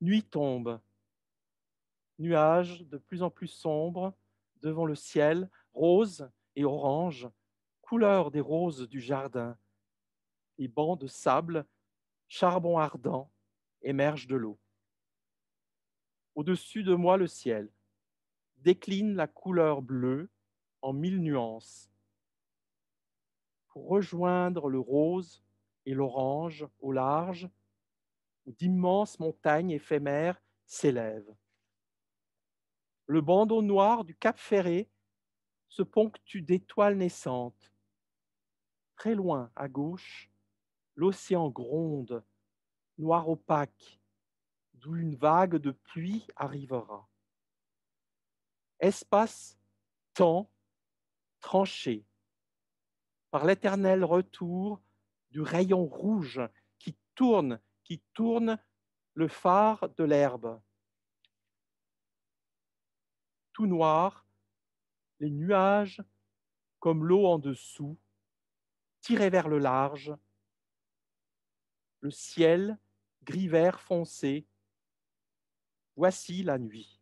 Nuit tombe. Nuages de plus en plus sombres devant le ciel, rose et orange, couleur des roses du jardin et bancs de sable, charbon ardent, émergent de l'eau. Au-dessus de moi, le ciel décline la couleur bleue en mille nuances pour rejoindre le rose et l'orange au large où d'immenses montagnes éphémères s'élèvent. Le bandeau noir du Cap Ferré se ponctue d'étoiles naissantes. Très loin à gauche, L'océan gronde, noir opaque, d'où une vague de pluie arrivera. Espace, temps, tranché, par l'éternel retour du rayon rouge qui tourne, qui tourne le phare de l'herbe. Tout noir, les nuages, comme l'eau en dessous, tirés vers le large, le ciel gris vert foncé. Voici la nuit.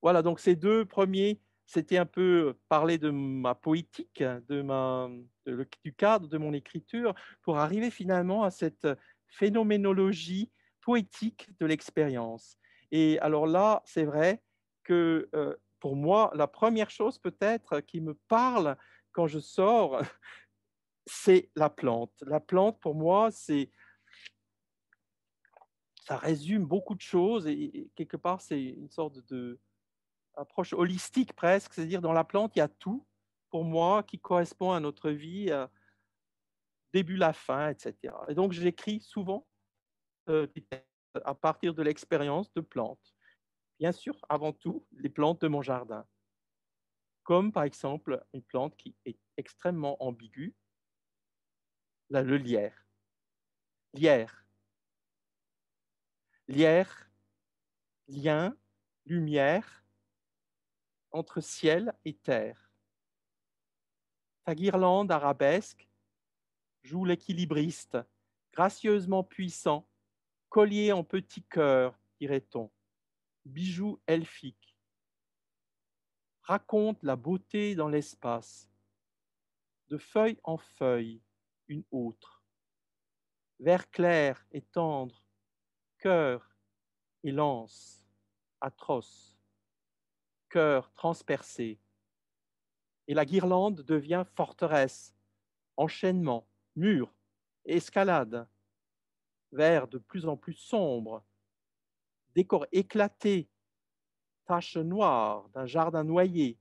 Voilà, donc ces deux premiers, c'était un peu parler de ma poétique, de du cadre de mon écriture, pour arriver finalement à cette phénoménologie poétique de l'expérience. Et alors là, c'est vrai que euh, pour moi, la première chose peut-être qui me parle quand je sors c'est la plante. La plante, pour moi, c'est ça résume beaucoup de choses et, quelque part, c'est une sorte de approche holistique presque, c'est-à-dire dans la plante, il y a tout pour moi qui correspond à notre vie, euh, début, la fin, etc. Et donc, j'écris souvent euh, à partir de l'expérience de plantes. Bien sûr, avant tout, les plantes de mon jardin, comme par exemple une plante qui est extrêmement ambiguë, la, le lière, lière, lien, lumière, entre ciel et terre. Ta guirlande arabesque joue l'équilibriste, gracieusement puissant, collier en petit cœur, dirait-on, bijou elfique. Raconte la beauté dans l'espace, de feuille en feuille, une autre. Vert clair et tendre, cœur et lance, atroce, cœur transpercé. Et la guirlande devient forteresse, enchaînement, mur, escalade. Vert de plus en plus sombre, décor éclaté, tache noire d'un jardin noyé.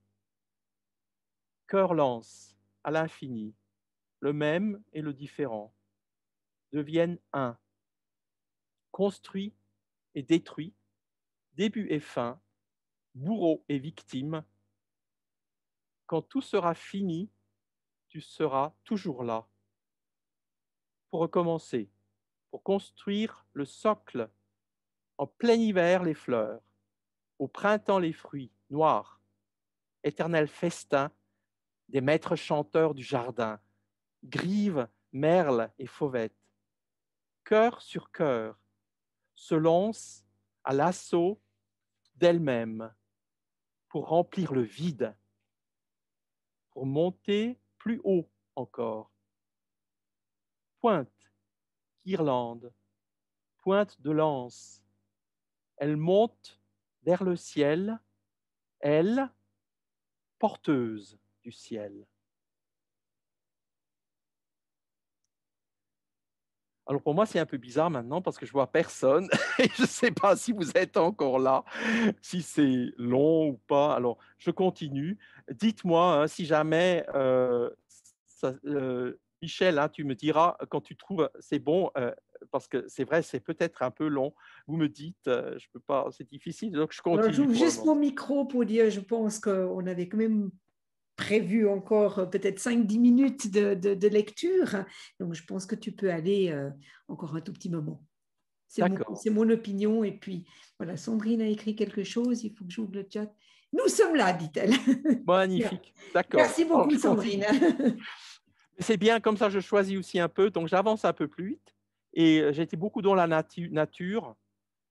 Cœur lance à l'infini le même et le différent, deviennent un, construit et détruit, début et fin, bourreau et victime. Quand tout sera fini, tu seras toujours là. Pour recommencer, pour construire le socle, en plein hiver les fleurs, au printemps les fruits noirs, éternel festin des maîtres chanteurs du jardin, Grive, Merle et Fauvette. Cœur sur cœur, se lance à l'assaut d'elle-même pour remplir le vide, pour monter plus haut encore. Pointe, Irlande, pointe de lance, elle monte vers le ciel, elle, porteuse du ciel. Alors pour moi, c'est un peu bizarre maintenant parce que je vois personne et je ne sais pas si vous êtes encore là, si c'est long ou pas. Alors je continue. Dites-moi hein, si jamais, euh, euh, Michel, hein, tu me diras quand tu trouves c'est bon, euh, parce que c'est vrai, c'est peut-être un peu long. Vous me dites, je ne peux pas, c'est difficile, donc je continue. juste mon micro pour dire, je pense qu'on avait quand même prévu encore euh, peut-être 5-10 minutes de, de, lecture. Donc, je pense que tu peux aller euh, encore un tout petit moment. C'est mon, opinion. Et puis, voilà, Sandrine a écrit quelque chose. Il faut que j'ouvre le chat. Nous sommes là, dit-elle. Magnifique. D'accord. Merci beaucoup, Sandrine. C'est bien, comme ça, je choisis aussi un peu. Donc, j'avance un peu plus vite. Et euh, j'étais beaucoup dans la nature,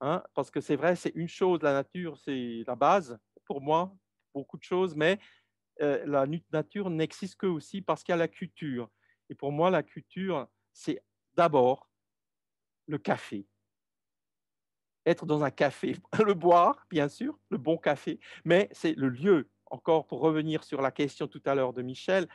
hein, parce que c'est vrai, c'est une chose, la nature, c'est la base pour moi, beaucoup de choses, mais euh, la nature n'existe que aussi parce qu'il y a la culture. Et pour moi, la culture, c'est d'abord le café. Être dans un café, le boire, bien sûr, le bon café, mais c'est le lieu. Encore pour revenir sur la question tout à l'heure de Michel,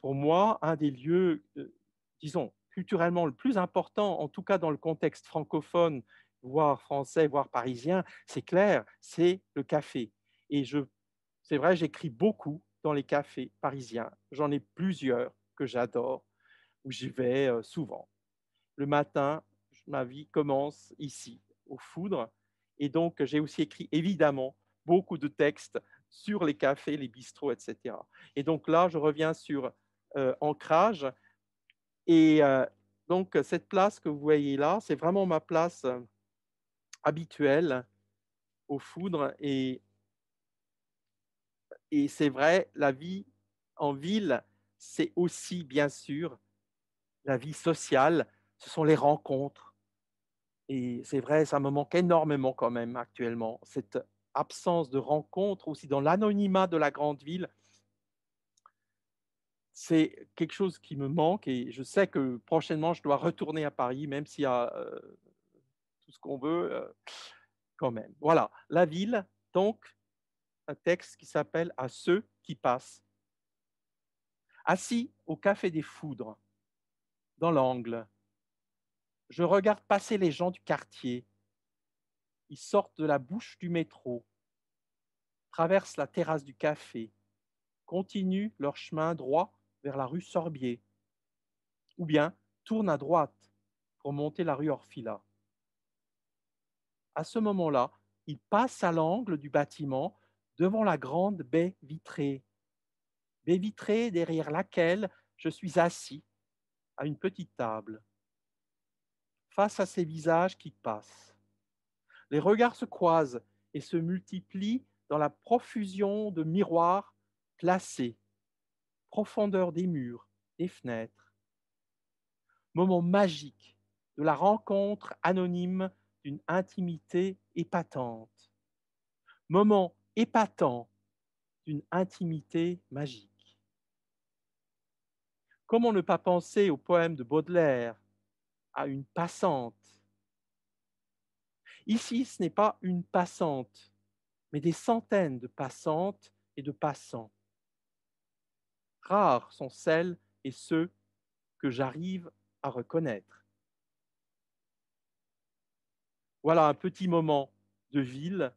pour moi, un des lieux, euh, disons, culturellement le plus important, en tout cas dans le contexte francophone, voire français, voire parisien, c'est clair, c'est le café. Et je, c'est vrai, j'écris beaucoup dans les cafés parisiens. J'en ai plusieurs que j'adore, où j'y vais euh, souvent. Le matin, ma vie commence ici, au Foudre. Et donc, j'ai aussi écrit, évidemment, beaucoup de textes sur les cafés, les bistrots, etc. Et donc là, je reviens sur euh, Ancrage. Et euh, donc, cette place que vous voyez là, c'est vraiment ma place habituelle au Foudre Et et c'est vrai, la vie en ville, c'est aussi, bien sûr, la vie sociale, ce sont les rencontres. Et c'est vrai, ça me manque énormément quand même actuellement, cette absence de rencontres aussi dans l'anonymat de la grande ville. C'est quelque chose qui me manque et je sais que prochainement, je dois retourner à Paris, même s'il y a euh, tout ce qu'on veut, euh, quand même. Voilà, la ville, donc, un texte qui s'appelle À ceux qui passent. Assis au café des foudres, dans l'angle, je regarde passer les gens du quartier. Ils sortent de la bouche du métro, traversent la terrasse du café, continuent leur chemin droit vers la rue Sorbier, ou bien tournent à droite pour monter la rue Orfila. À ce moment-là, ils passent à l'angle du bâtiment devant la grande baie vitrée, baie vitrée derrière laquelle je suis assis à une petite table, face à ces visages qui passent. Les regards se croisent et se multiplient dans la profusion de miroirs placés, profondeur des murs, des fenêtres. Moment magique de la rencontre anonyme d'une intimité épatante. Moment épatant d'une intimité magique. Comment ne pas penser au poème de Baudelaire, à une passante Ici, ce n'est pas une passante, mais des centaines de passantes et de passants. Rares sont celles et ceux que j'arrive à reconnaître. Voilà un petit moment de ville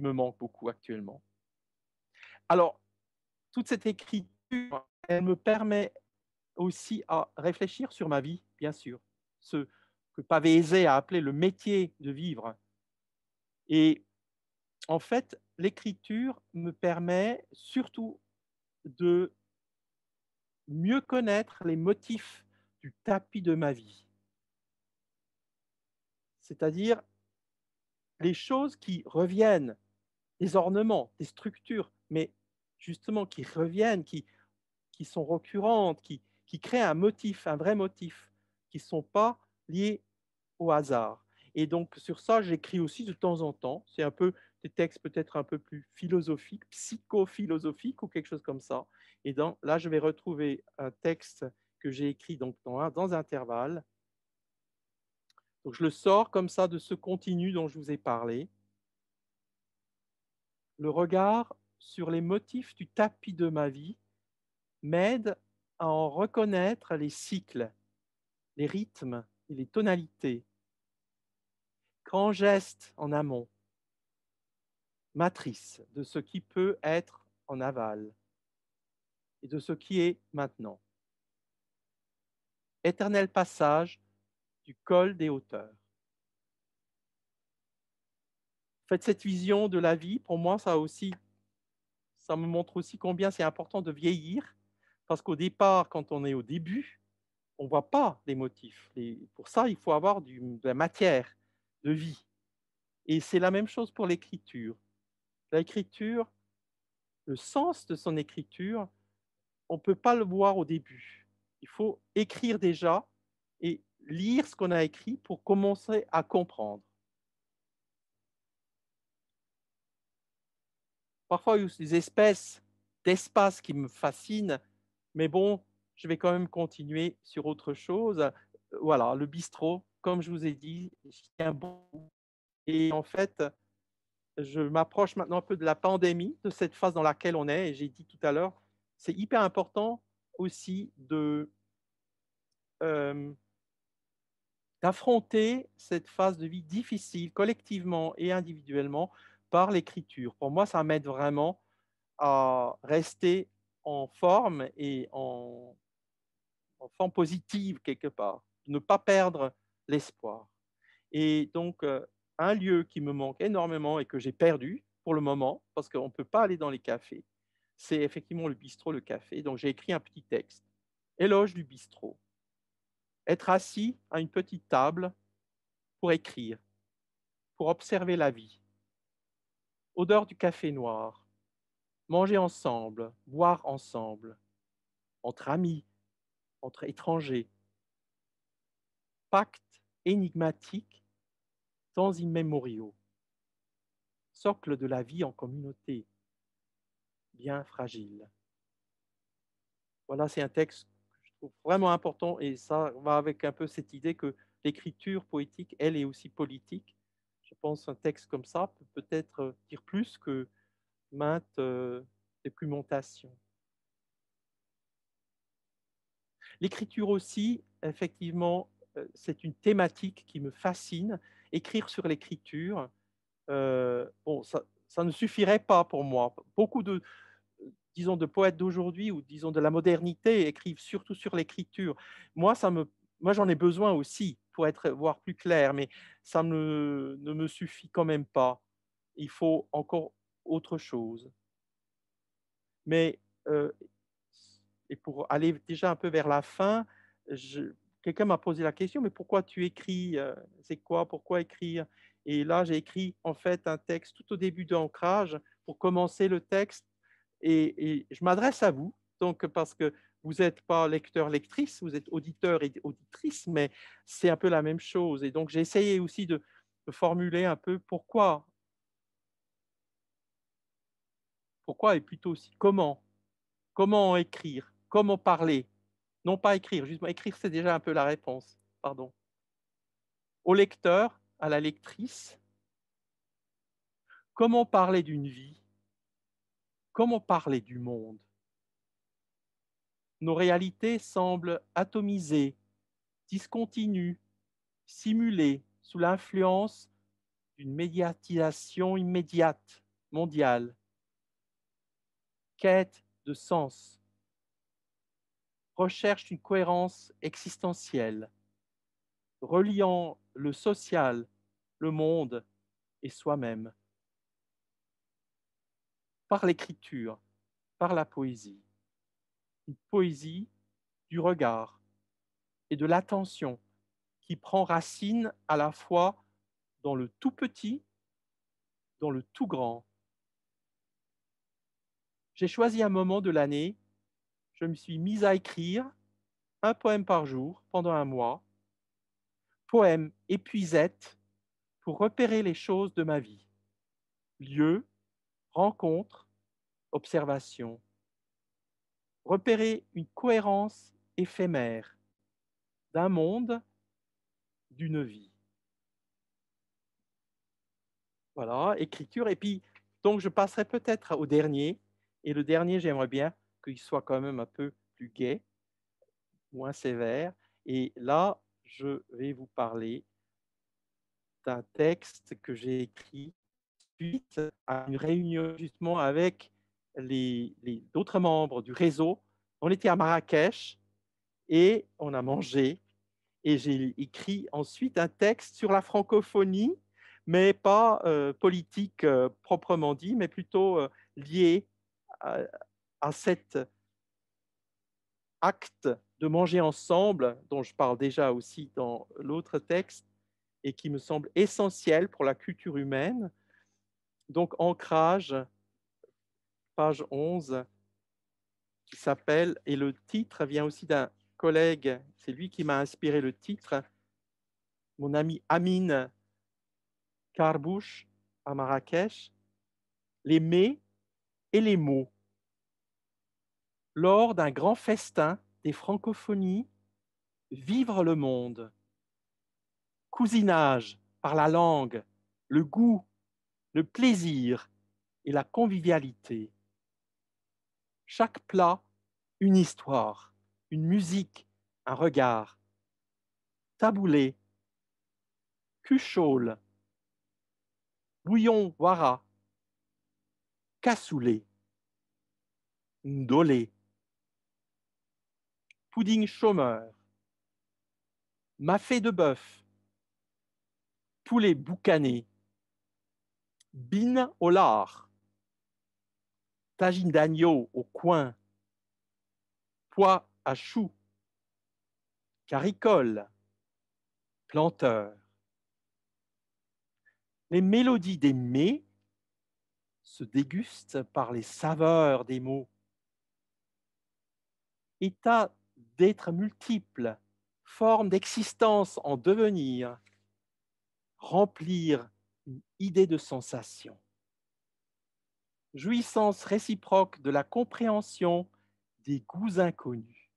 me manque beaucoup actuellement. Alors, toute cette écriture, elle me permet aussi à réfléchir sur ma vie, bien sûr, ce que Pavé a appelé le métier de vivre. Et en fait, l'écriture me permet surtout de mieux connaître les motifs du tapis de ma vie. C'est-à-dire les choses qui reviennent des ornements, des structures, mais justement qui reviennent, qui, sont récurrentes, qui, créent un motif, un vrai motif, qui ne sont pas liés au hasard. Et donc sur ça, j'écris aussi de temps en temps. C'est un peu des textes peut-être un peu plus philosophiques, psychophilosophiques ou quelque chose comme ça. Et là, je vais retrouver un texte que j'ai écrit donc dans, dans intervalle. je le sors comme ça de ce continu dont je vous ai parlé le regard sur les motifs du tapis de ma vie m'aide à en reconnaître les cycles, les rythmes et les tonalités. Grand geste en amont, matrice de ce qui peut être en aval et de ce qui est maintenant. Éternel passage du col des hauteurs. Faites cette vision de la vie, pour moi, ça aussi, ça me montre aussi combien c'est important de vieillir, parce qu'au départ, quand on est au début, on ne voit pas les motifs. pour ça, il faut avoir de la matière de vie. Et c'est la même chose pour l'écriture. L'écriture, le sens de son écriture, on ne peut pas le voir au début. Il faut écrire déjà et lire ce qu'on a écrit pour commencer à comprendre. parfois des espèces d'espace qui me fascinent, mais bon, je vais quand même continuer sur autre chose. Voilà, le bistrot, comme je vous ai dit, un bon. Et en fait, je m'approche maintenant un peu de la pandémie, de cette phase dans laquelle on est. Et j'ai dit tout à l'heure, c'est hyper important aussi de euh, d'affronter cette phase de vie difficile collectivement et individuellement par l'écriture. Pour moi, ça m'aide vraiment à rester en forme et en, en forme positive quelque part, ne pas perdre l'espoir. Et donc, euh, un lieu qui me manque énormément et que j'ai perdu pour le moment, parce qu'on ne peut pas aller dans les cafés, c'est effectivement le bistrot, le café. Donc, j'ai écrit un petit texte. Éloge du bistrot. Être assis à une petite table pour écrire, pour observer la vie, odeur du café noir, manger ensemble, boire ensemble, entre amis, entre étrangers, pacte énigmatique, temps immémoriaux, socle de la vie en communauté, bien fragile. Voilà, c'est un texte que je trouve vraiment important et ça va avec un peu cette idée que l'écriture poétique, elle, est aussi politique pense un texte comme ça peut peut-être euh, dire plus que maintes euh, déplumentation. L'écriture aussi, effectivement, euh, c'est une thématique qui me fascine. Écrire sur l'écriture, bon, ça, ça, ne suffirait pas pour moi. Beaucoup de, disons, de poètes d'aujourd'hui ou disons de la modernité écrivent surtout sur l'écriture. Moi, ça me, moi, j'en ai besoin aussi pour être, voir plus clair, mais ça ne me suffit quand même pas. Il faut encore autre chose. Mais, euh, et pour aller déjà un peu vers la fin, quelqu'un m'a posé la question, mais pourquoi tu écris euh, C'est quoi Pourquoi écrire Et là, j'ai écrit en fait un texte tout au début d'ancrage pour commencer le texte. Et, et je m'adresse à vous, donc parce que vous n'êtes pas lecteur-lectrice, vous êtes auditeur et auditrice, mais c'est un peu la même chose. Et donc, j'ai essayé aussi de, formuler un peu pourquoi. Pourquoi et plutôt aussi comment. Comment écrire, comment parler. Non pas écrire, justement, écrire, c'est déjà un peu la réponse. Pardon. Au lecteur, à la lectrice, comment parler d'une vie, comment parler du monde nos réalités semblent atomisées, discontinues, simulées sous l'influence d'une médiatisation immédiate mondiale. Quête de sens, recherche d'une cohérence existentielle, reliant le social, le monde et soi-même, par l'écriture, par la poésie une poésie du regard et de l'attention qui prend racine à la fois dans le tout petit, dans le tout grand. J'ai choisi un moment de l'année, je me suis mise à écrire un poème par jour pendant un mois, poème épuisette pour repérer les choses de ma vie, lieu, rencontre, observation repérer une cohérence éphémère d'un monde, d'une vie. Voilà, écriture. Et puis, donc, je passerai peut-être au dernier. Et le dernier, j'aimerais bien qu'il soit quand même un peu plus gai, moins sévère. Et là, je vais vous parler d'un texte que j'ai écrit suite à une réunion justement avec les, les, d'autres membres du réseau. On était à Marrakech et on a mangé. Et j'ai écrit ensuite un texte sur la francophonie, mais pas euh, politique euh, proprement dit, mais plutôt euh, lié à, cet acte de manger ensemble, dont je parle déjà aussi dans l'autre texte, et qui me semble essentiel pour la culture humaine. Donc, ancrage page 11, qui s'appelle, et le titre vient aussi d'un collègue, c'est lui qui m'a inspiré le titre, mon ami Amine Karbouch à Marrakech, les mets et les mots. Lors d'un grand festin des francophonies, vivre le monde. Cousinage par la langue, le goût, le plaisir et la convivialité chaque plat une histoire, une musique, un regard. Taboulé, cuchole, bouillon wara, cassoulet, ndolé, pudding chômeur, mafé de bœuf, poulet boucané, bine au lard tagine d'agneau au coin, pois à choux, caricole, planteur. Les mélodies des mets se dégustent par les saveurs des mots. État d'être multiple, forme d'existence en devenir, remplir une idée de sensation jouissance réciproque de la compréhension des goûts inconnus.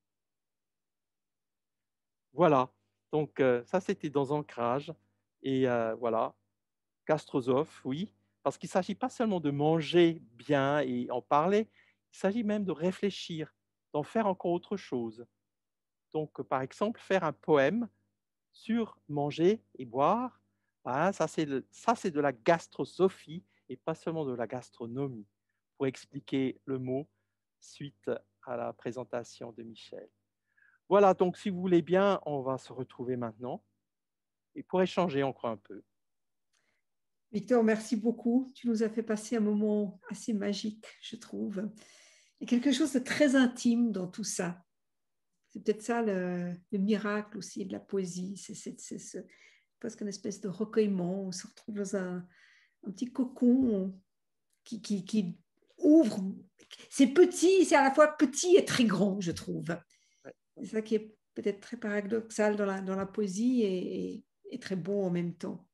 Voilà, donc euh, ça c'était dans Ancrage. Et euh, voilà, gastrosophie, oui, parce qu'il ne s'agit pas seulement de manger bien et en parler, il s'agit même de réfléchir, d'en faire encore autre chose. Donc, par exemple, faire un poème sur manger et boire, ben, ça c'est de la gastrosophie, et pas seulement de la gastronomie, pour expliquer le mot suite à la présentation de Michel. Voilà, donc si vous voulez bien, on va se retrouver maintenant et pour échanger encore un peu. Victor, merci beaucoup. Tu nous as fait passer un moment assez magique, je trouve. Et quelque chose de très intime dans tout ça. C'est peut-être ça le, le, miracle aussi de la poésie. C'est presque une espèce de recueillement. On se retrouve dans un, un petit cocon qui, qui, ouvre. C'est petit, c'est à la fois petit et très grand, je trouve. C'est ça qui est peut-être très paradoxal dans la, dans la poésie et, très bon en même temps.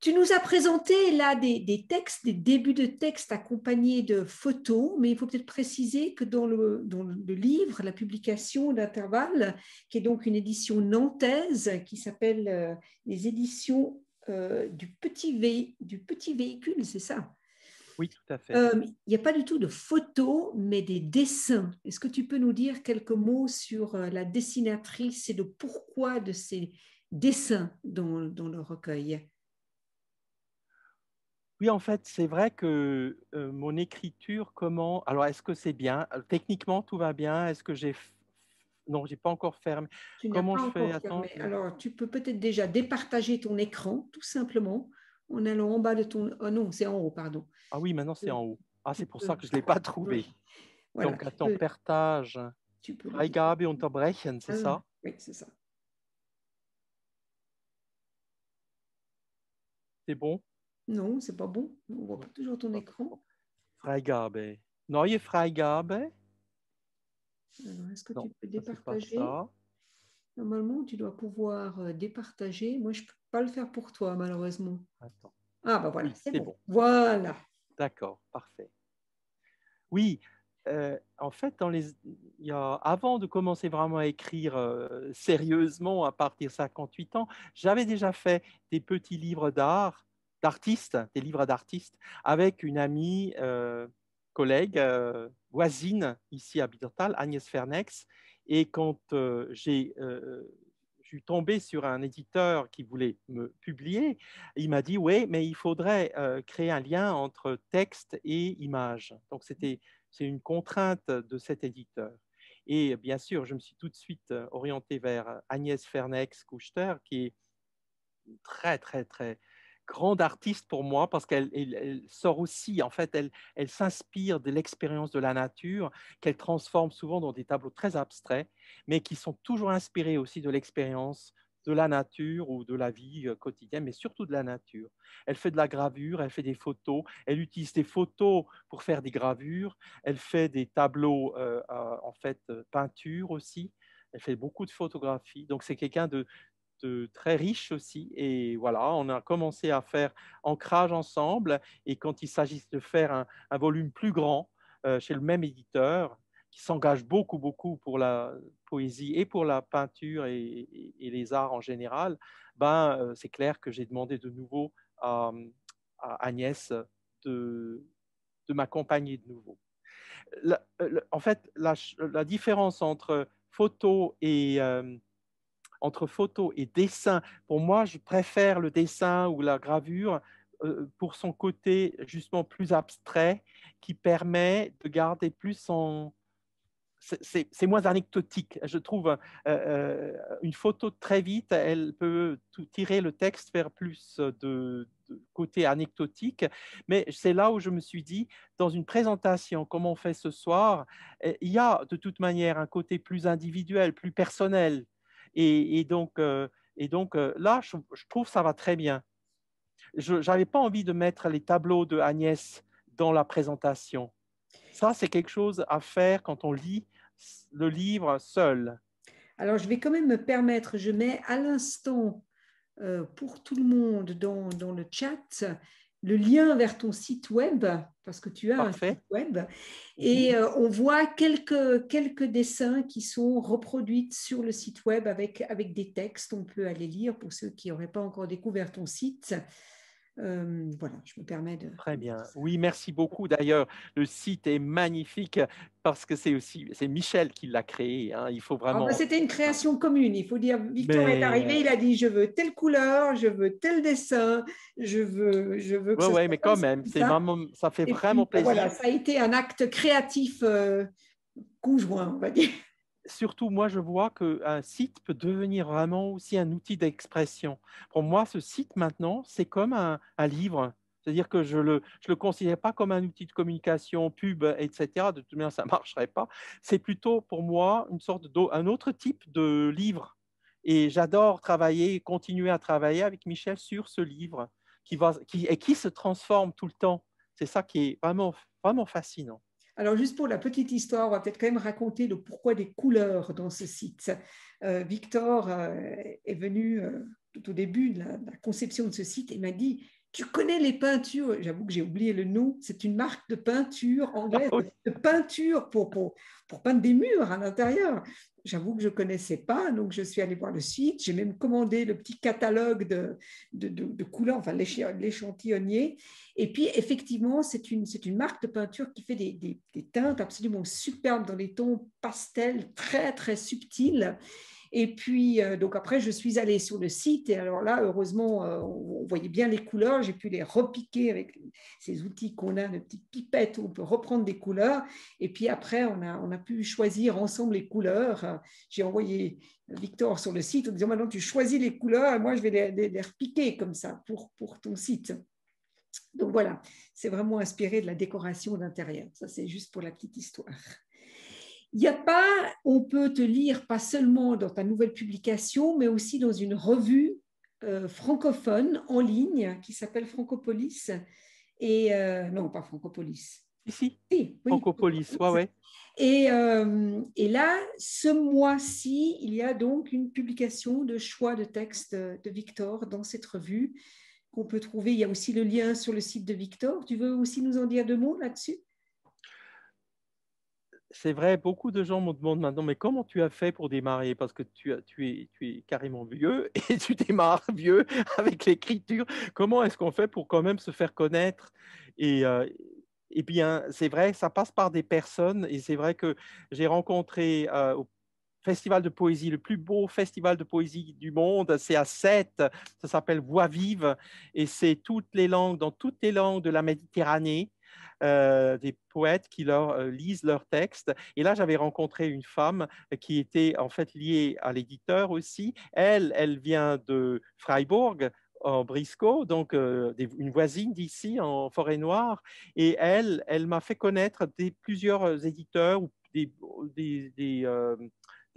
Tu nous as présenté là des, des, textes, des débuts de textes accompagnés de photos, mais il faut peut-être préciser que dans le, dans le livre, la publication d'Intervalle, qui est donc une édition nantaise qui s'appelle euh, Les éditions euh, du, petit du petit véhicule, c'est ça Oui, tout à fait. Euh, il n'y a pas du tout de photos, mais des dessins. Est-ce que tu peux nous dire quelques mots sur euh, la dessinatrice et le pourquoi de ces dessins dans, le recueil oui, en fait, c'est vrai que mon écriture, comment... Alors, est-ce que c'est bien Techniquement, tout va bien. Est-ce que j'ai non, j'ai pas encore fermé. Comment je fais Attends, Alors, tu peux peut-être déjà départager ton écran, tout simplement, en allant en bas de ton. Oh non, c'est en haut, pardon. Ah oui, maintenant c'est en haut. Ah, c'est pour ça que je ne l'ai pas trouvé. Donc, attends, partage. Tu peux. Freigabe unterbrechen, c'est ça ah, Oui, c'est ça. C'est bon Non, c'est pas bon. On voit pas toujours ton écran. Freigabe. Neue Freigabe est-ce que tu peux départager Normalement, tu dois pouvoir euh, départager. Moi, je ne peux pas le faire pour toi, malheureusement. Attends. Ah, bah voilà, c'est bon. Voilà. D'accord, parfait. Oui, euh, en fait, dans avant de commencer vraiment à écrire euh, sérieusement à partir de 58 ans, j'avais déjà fait des petits livres d'art, d'artistes, des livres d'artistes, avec une amie collègue euh, voisine ici à Bidertal, Agnès Fernex. Et quand euh, j'ai euh, suis tombé sur un éditeur qui voulait me publier. Il m'a dit oui, mais il faudrait créer un lien entre texte et image. Donc c'était c'est une contrainte de cet éditeur. Et bien sûr, je me suis tout de suite orienté vers Agnès Fernex-Couchter, qui est très très très grande artiste pour moi parce qu'elle sort aussi, en fait, elle, elle s'inspire de l'expérience de la nature qu'elle transforme souvent dans des tableaux très abstraits, mais qui sont toujours inspirés aussi de l'expérience de la nature ou de la vie euh, quotidienne, mais surtout de la nature. Elle fait de la gravure, elle fait des photos, elle utilise des photos pour faire des gravures, elle fait des tableaux, euh, euh, en fait, peinture aussi, elle fait beaucoup de photographies. Donc c'est quelqu'un de, très riche aussi. Et voilà, on a commencé à faire ancrage ensemble. Et quand il s'agit de faire un, volume plus grand euh, chez le même éditeur, qui s'engage beaucoup, beaucoup pour la poésie et pour la peinture et, les arts en général, ben, euh, c'est clair que j'ai demandé de nouveau à, Agnès de, m'accompagner de nouveau. en fait, la, différence entre photo et, euh, entre photo et dessin, pour moi, je préfère le dessin ou la gravure euh, pour son côté justement plus abstrait qui permet de garder plus son... C'est moins anecdotique. Je trouve hein. euh, euh, une photo très vite, elle peut tirer le texte vers plus de, de côté anecdotique. Mais c'est là où je me suis dit, dans une présentation comme on fait ce soir, eh, il y a de toute manière un côté plus individuel, plus personnel, et, donc, euh, euh, là, je, trouve trouve ça va très bien. Je n'avais pas envie de mettre les tableaux de Agnès dans la présentation. Ça, c'est quelque chose à faire quand on lit le livre seul. Alors, je vais quand même me permettre, je mets à l'instant euh, pour tout le monde dans le chat le lien vers ton site web, parce que tu as un site web, et mhm. euh, on voit quelques, quelques dessins qui sont reproduits sur le site web avec, avec des textes. On peut aller lire pour ceux qui n'auraient pas encore découvert ton site voilà, je me permets de. Très bien. Oui, merci beaucoup. D'ailleurs, le site est magnifique parce que c'est aussi c'est Michel qui l'a créé. Hein. Il faut ah vraiment. Bah, c'était une création commune. Il faut dire, Victor est arrivé, il a dit je veux telle couleur, je veux tel dessin, je veux, je veux. oui, ouais, mais quand même, ça fait vraiment bah, plaisir. Voilà, ça a été un acte créatif conjoint, on va dire surtout, moi, je vois qu'un site peut devenir vraiment aussi un outil d'expression. Pour moi, ce site, maintenant, c'est comme un, livre. C'est-à-dire que je ne le, je considère pas comme un outil de communication, pub, etc. De toute manière, ça ne marcherait pas. C'est plutôt, pour moi, une sorte un autre type de livre. Et j'adore travailler, continuer à travailler avec Michel sur ce livre qui, va, et qui se transforme tout le temps. C'est ça qui est vraiment, vraiment fascinant. Alors juste pour la petite histoire, on va peut-être quand même raconter le pourquoi des couleurs dans ce site. Euh, Victor euh, est venu euh, tout au début de la, conception de ce site et m'a dit, tu connais les peintures, j'avoue que j'ai oublié le nom, c'est une marque de peinture anglaise, ah de peinture pour, pour, peindre des murs à l'intérieur. J'avoue que je ne connaissais pas, donc je suis allée voir le site, j'ai même commandé le petit catalogue de, de, de, couleurs, enfin l'échantillonnier. Et puis effectivement, c'est une, une marque de peinture qui fait des, des teintes absolument superbes dans les tons pastels très très subtils. Et puis, euh, donc après, je suis allée sur le site. Et alors là, heureusement, euh, on voyait bien les couleurs. J'ai pu les repiquer avec ces outils qu'on a, une petites pipettes où on peut reprendre des couleurs. Et puis après, on a, on a pu choisir ensemble les couleurs. J'ai envoyé Victor sur le site en disant maintenant, tu choisis les couleurs et moi, je vais les, les repiquer comme ça pour, pour ton site. Donc voilà, c'est vraiment inspiré de la décoration d'intérieur. Ça, c'est juste pour la petite histoire. Il n'y a pas, on peut te lire pas seulement dans ta nouvelle publication, mais aussi dans une revue euh, francophone en ligne qui s'appelle Francopolis. Et euh, non, pas Francopolis. Ici oui, Francopolis, ouais, ouais. Et, euh, et là, ce mois-ci, il y a donc une publication de choix de texte de Victor dans cette revue qu'on peut trouver. Il y a aussi le lien sur le site de Victor. Tu veux aussi nous en dire deux mots là-dessus c'est vrai, beaucoup de gens me demandent maintenant, mais comment tu as fait pour démarrer Parce que tu, tu, es, tu es carrément vieux et tu démarres vieux avec l'écriture. Comment est-ce qu'on fait pour quand même se faire connaître euh, Et bien, c'est vrai, ça passe par des personnes. Et c'est vrai que j'ai rencontré euh, au festival de poésie, le plus beau festival de poésie du monde. C'est à 7, ça s'appelle Voix vive, et c'est toutes les langues, dans toutes les langues de la Méditerranée. Euh, des poètes qui leur, euh, lisent leurs textes. Et là, j'avais rencontré une femme qui était en fait liée à l'éditeur aussi. Elle, elle vient de Freiburg, en Briscoe, donc euh, une voisine d'ici en Forêt Noire, et elle, elle m'a fait connaître des, plusieurs éditeurs ou des, des,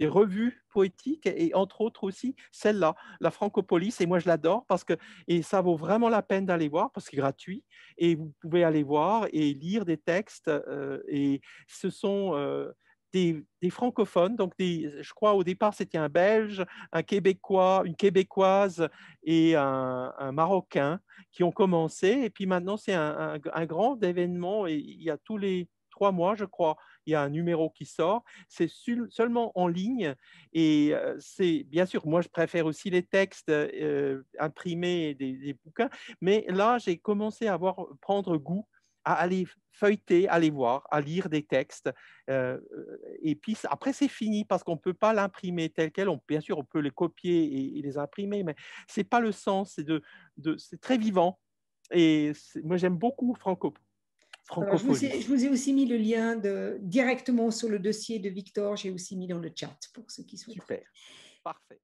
des revues poétiques et entre autres aussi celle-là, la Francopolis. Et moi, je l'adore parce que et ça vaut vraiment la peine d'aller voir parce que c'est gratuit et vous pouvez aller voir et lire des textes. Euh, et ce sont euh, des, francophones. Donc, des, je crois au départ, c'était un Belge, un Québécois, une Québécoise et un, Marocain qui ont commencé. Et puis maintenant, c'est un, un grand événement et il y a tous les trois mois, je crois, il y a un numéro qui sort. C'est seulement en ligne. Et euh, c'est bien sûr, moi, je préfère aussi les textes euh, imprimés des, bouquins. Mais là, j'ai commencé à avoir, prendre goût à aller feuilleter, à aller voir, à lire des textes. Euh, et puis après, c'est fini parce qu'on ne peut pas l'imprimer tel quel. On, bien sûr, on peut les copier et, les imprimer, mais ce n'est pas le sens. C'est de, de, très vivant. Et moi, j'aime beaucoup Franco je vous, ai, aussi mis le lien directement sur le dossier de Victor. J'ai aussi mis dans le chat pour ceux qui souhaitent. Super. Parfait.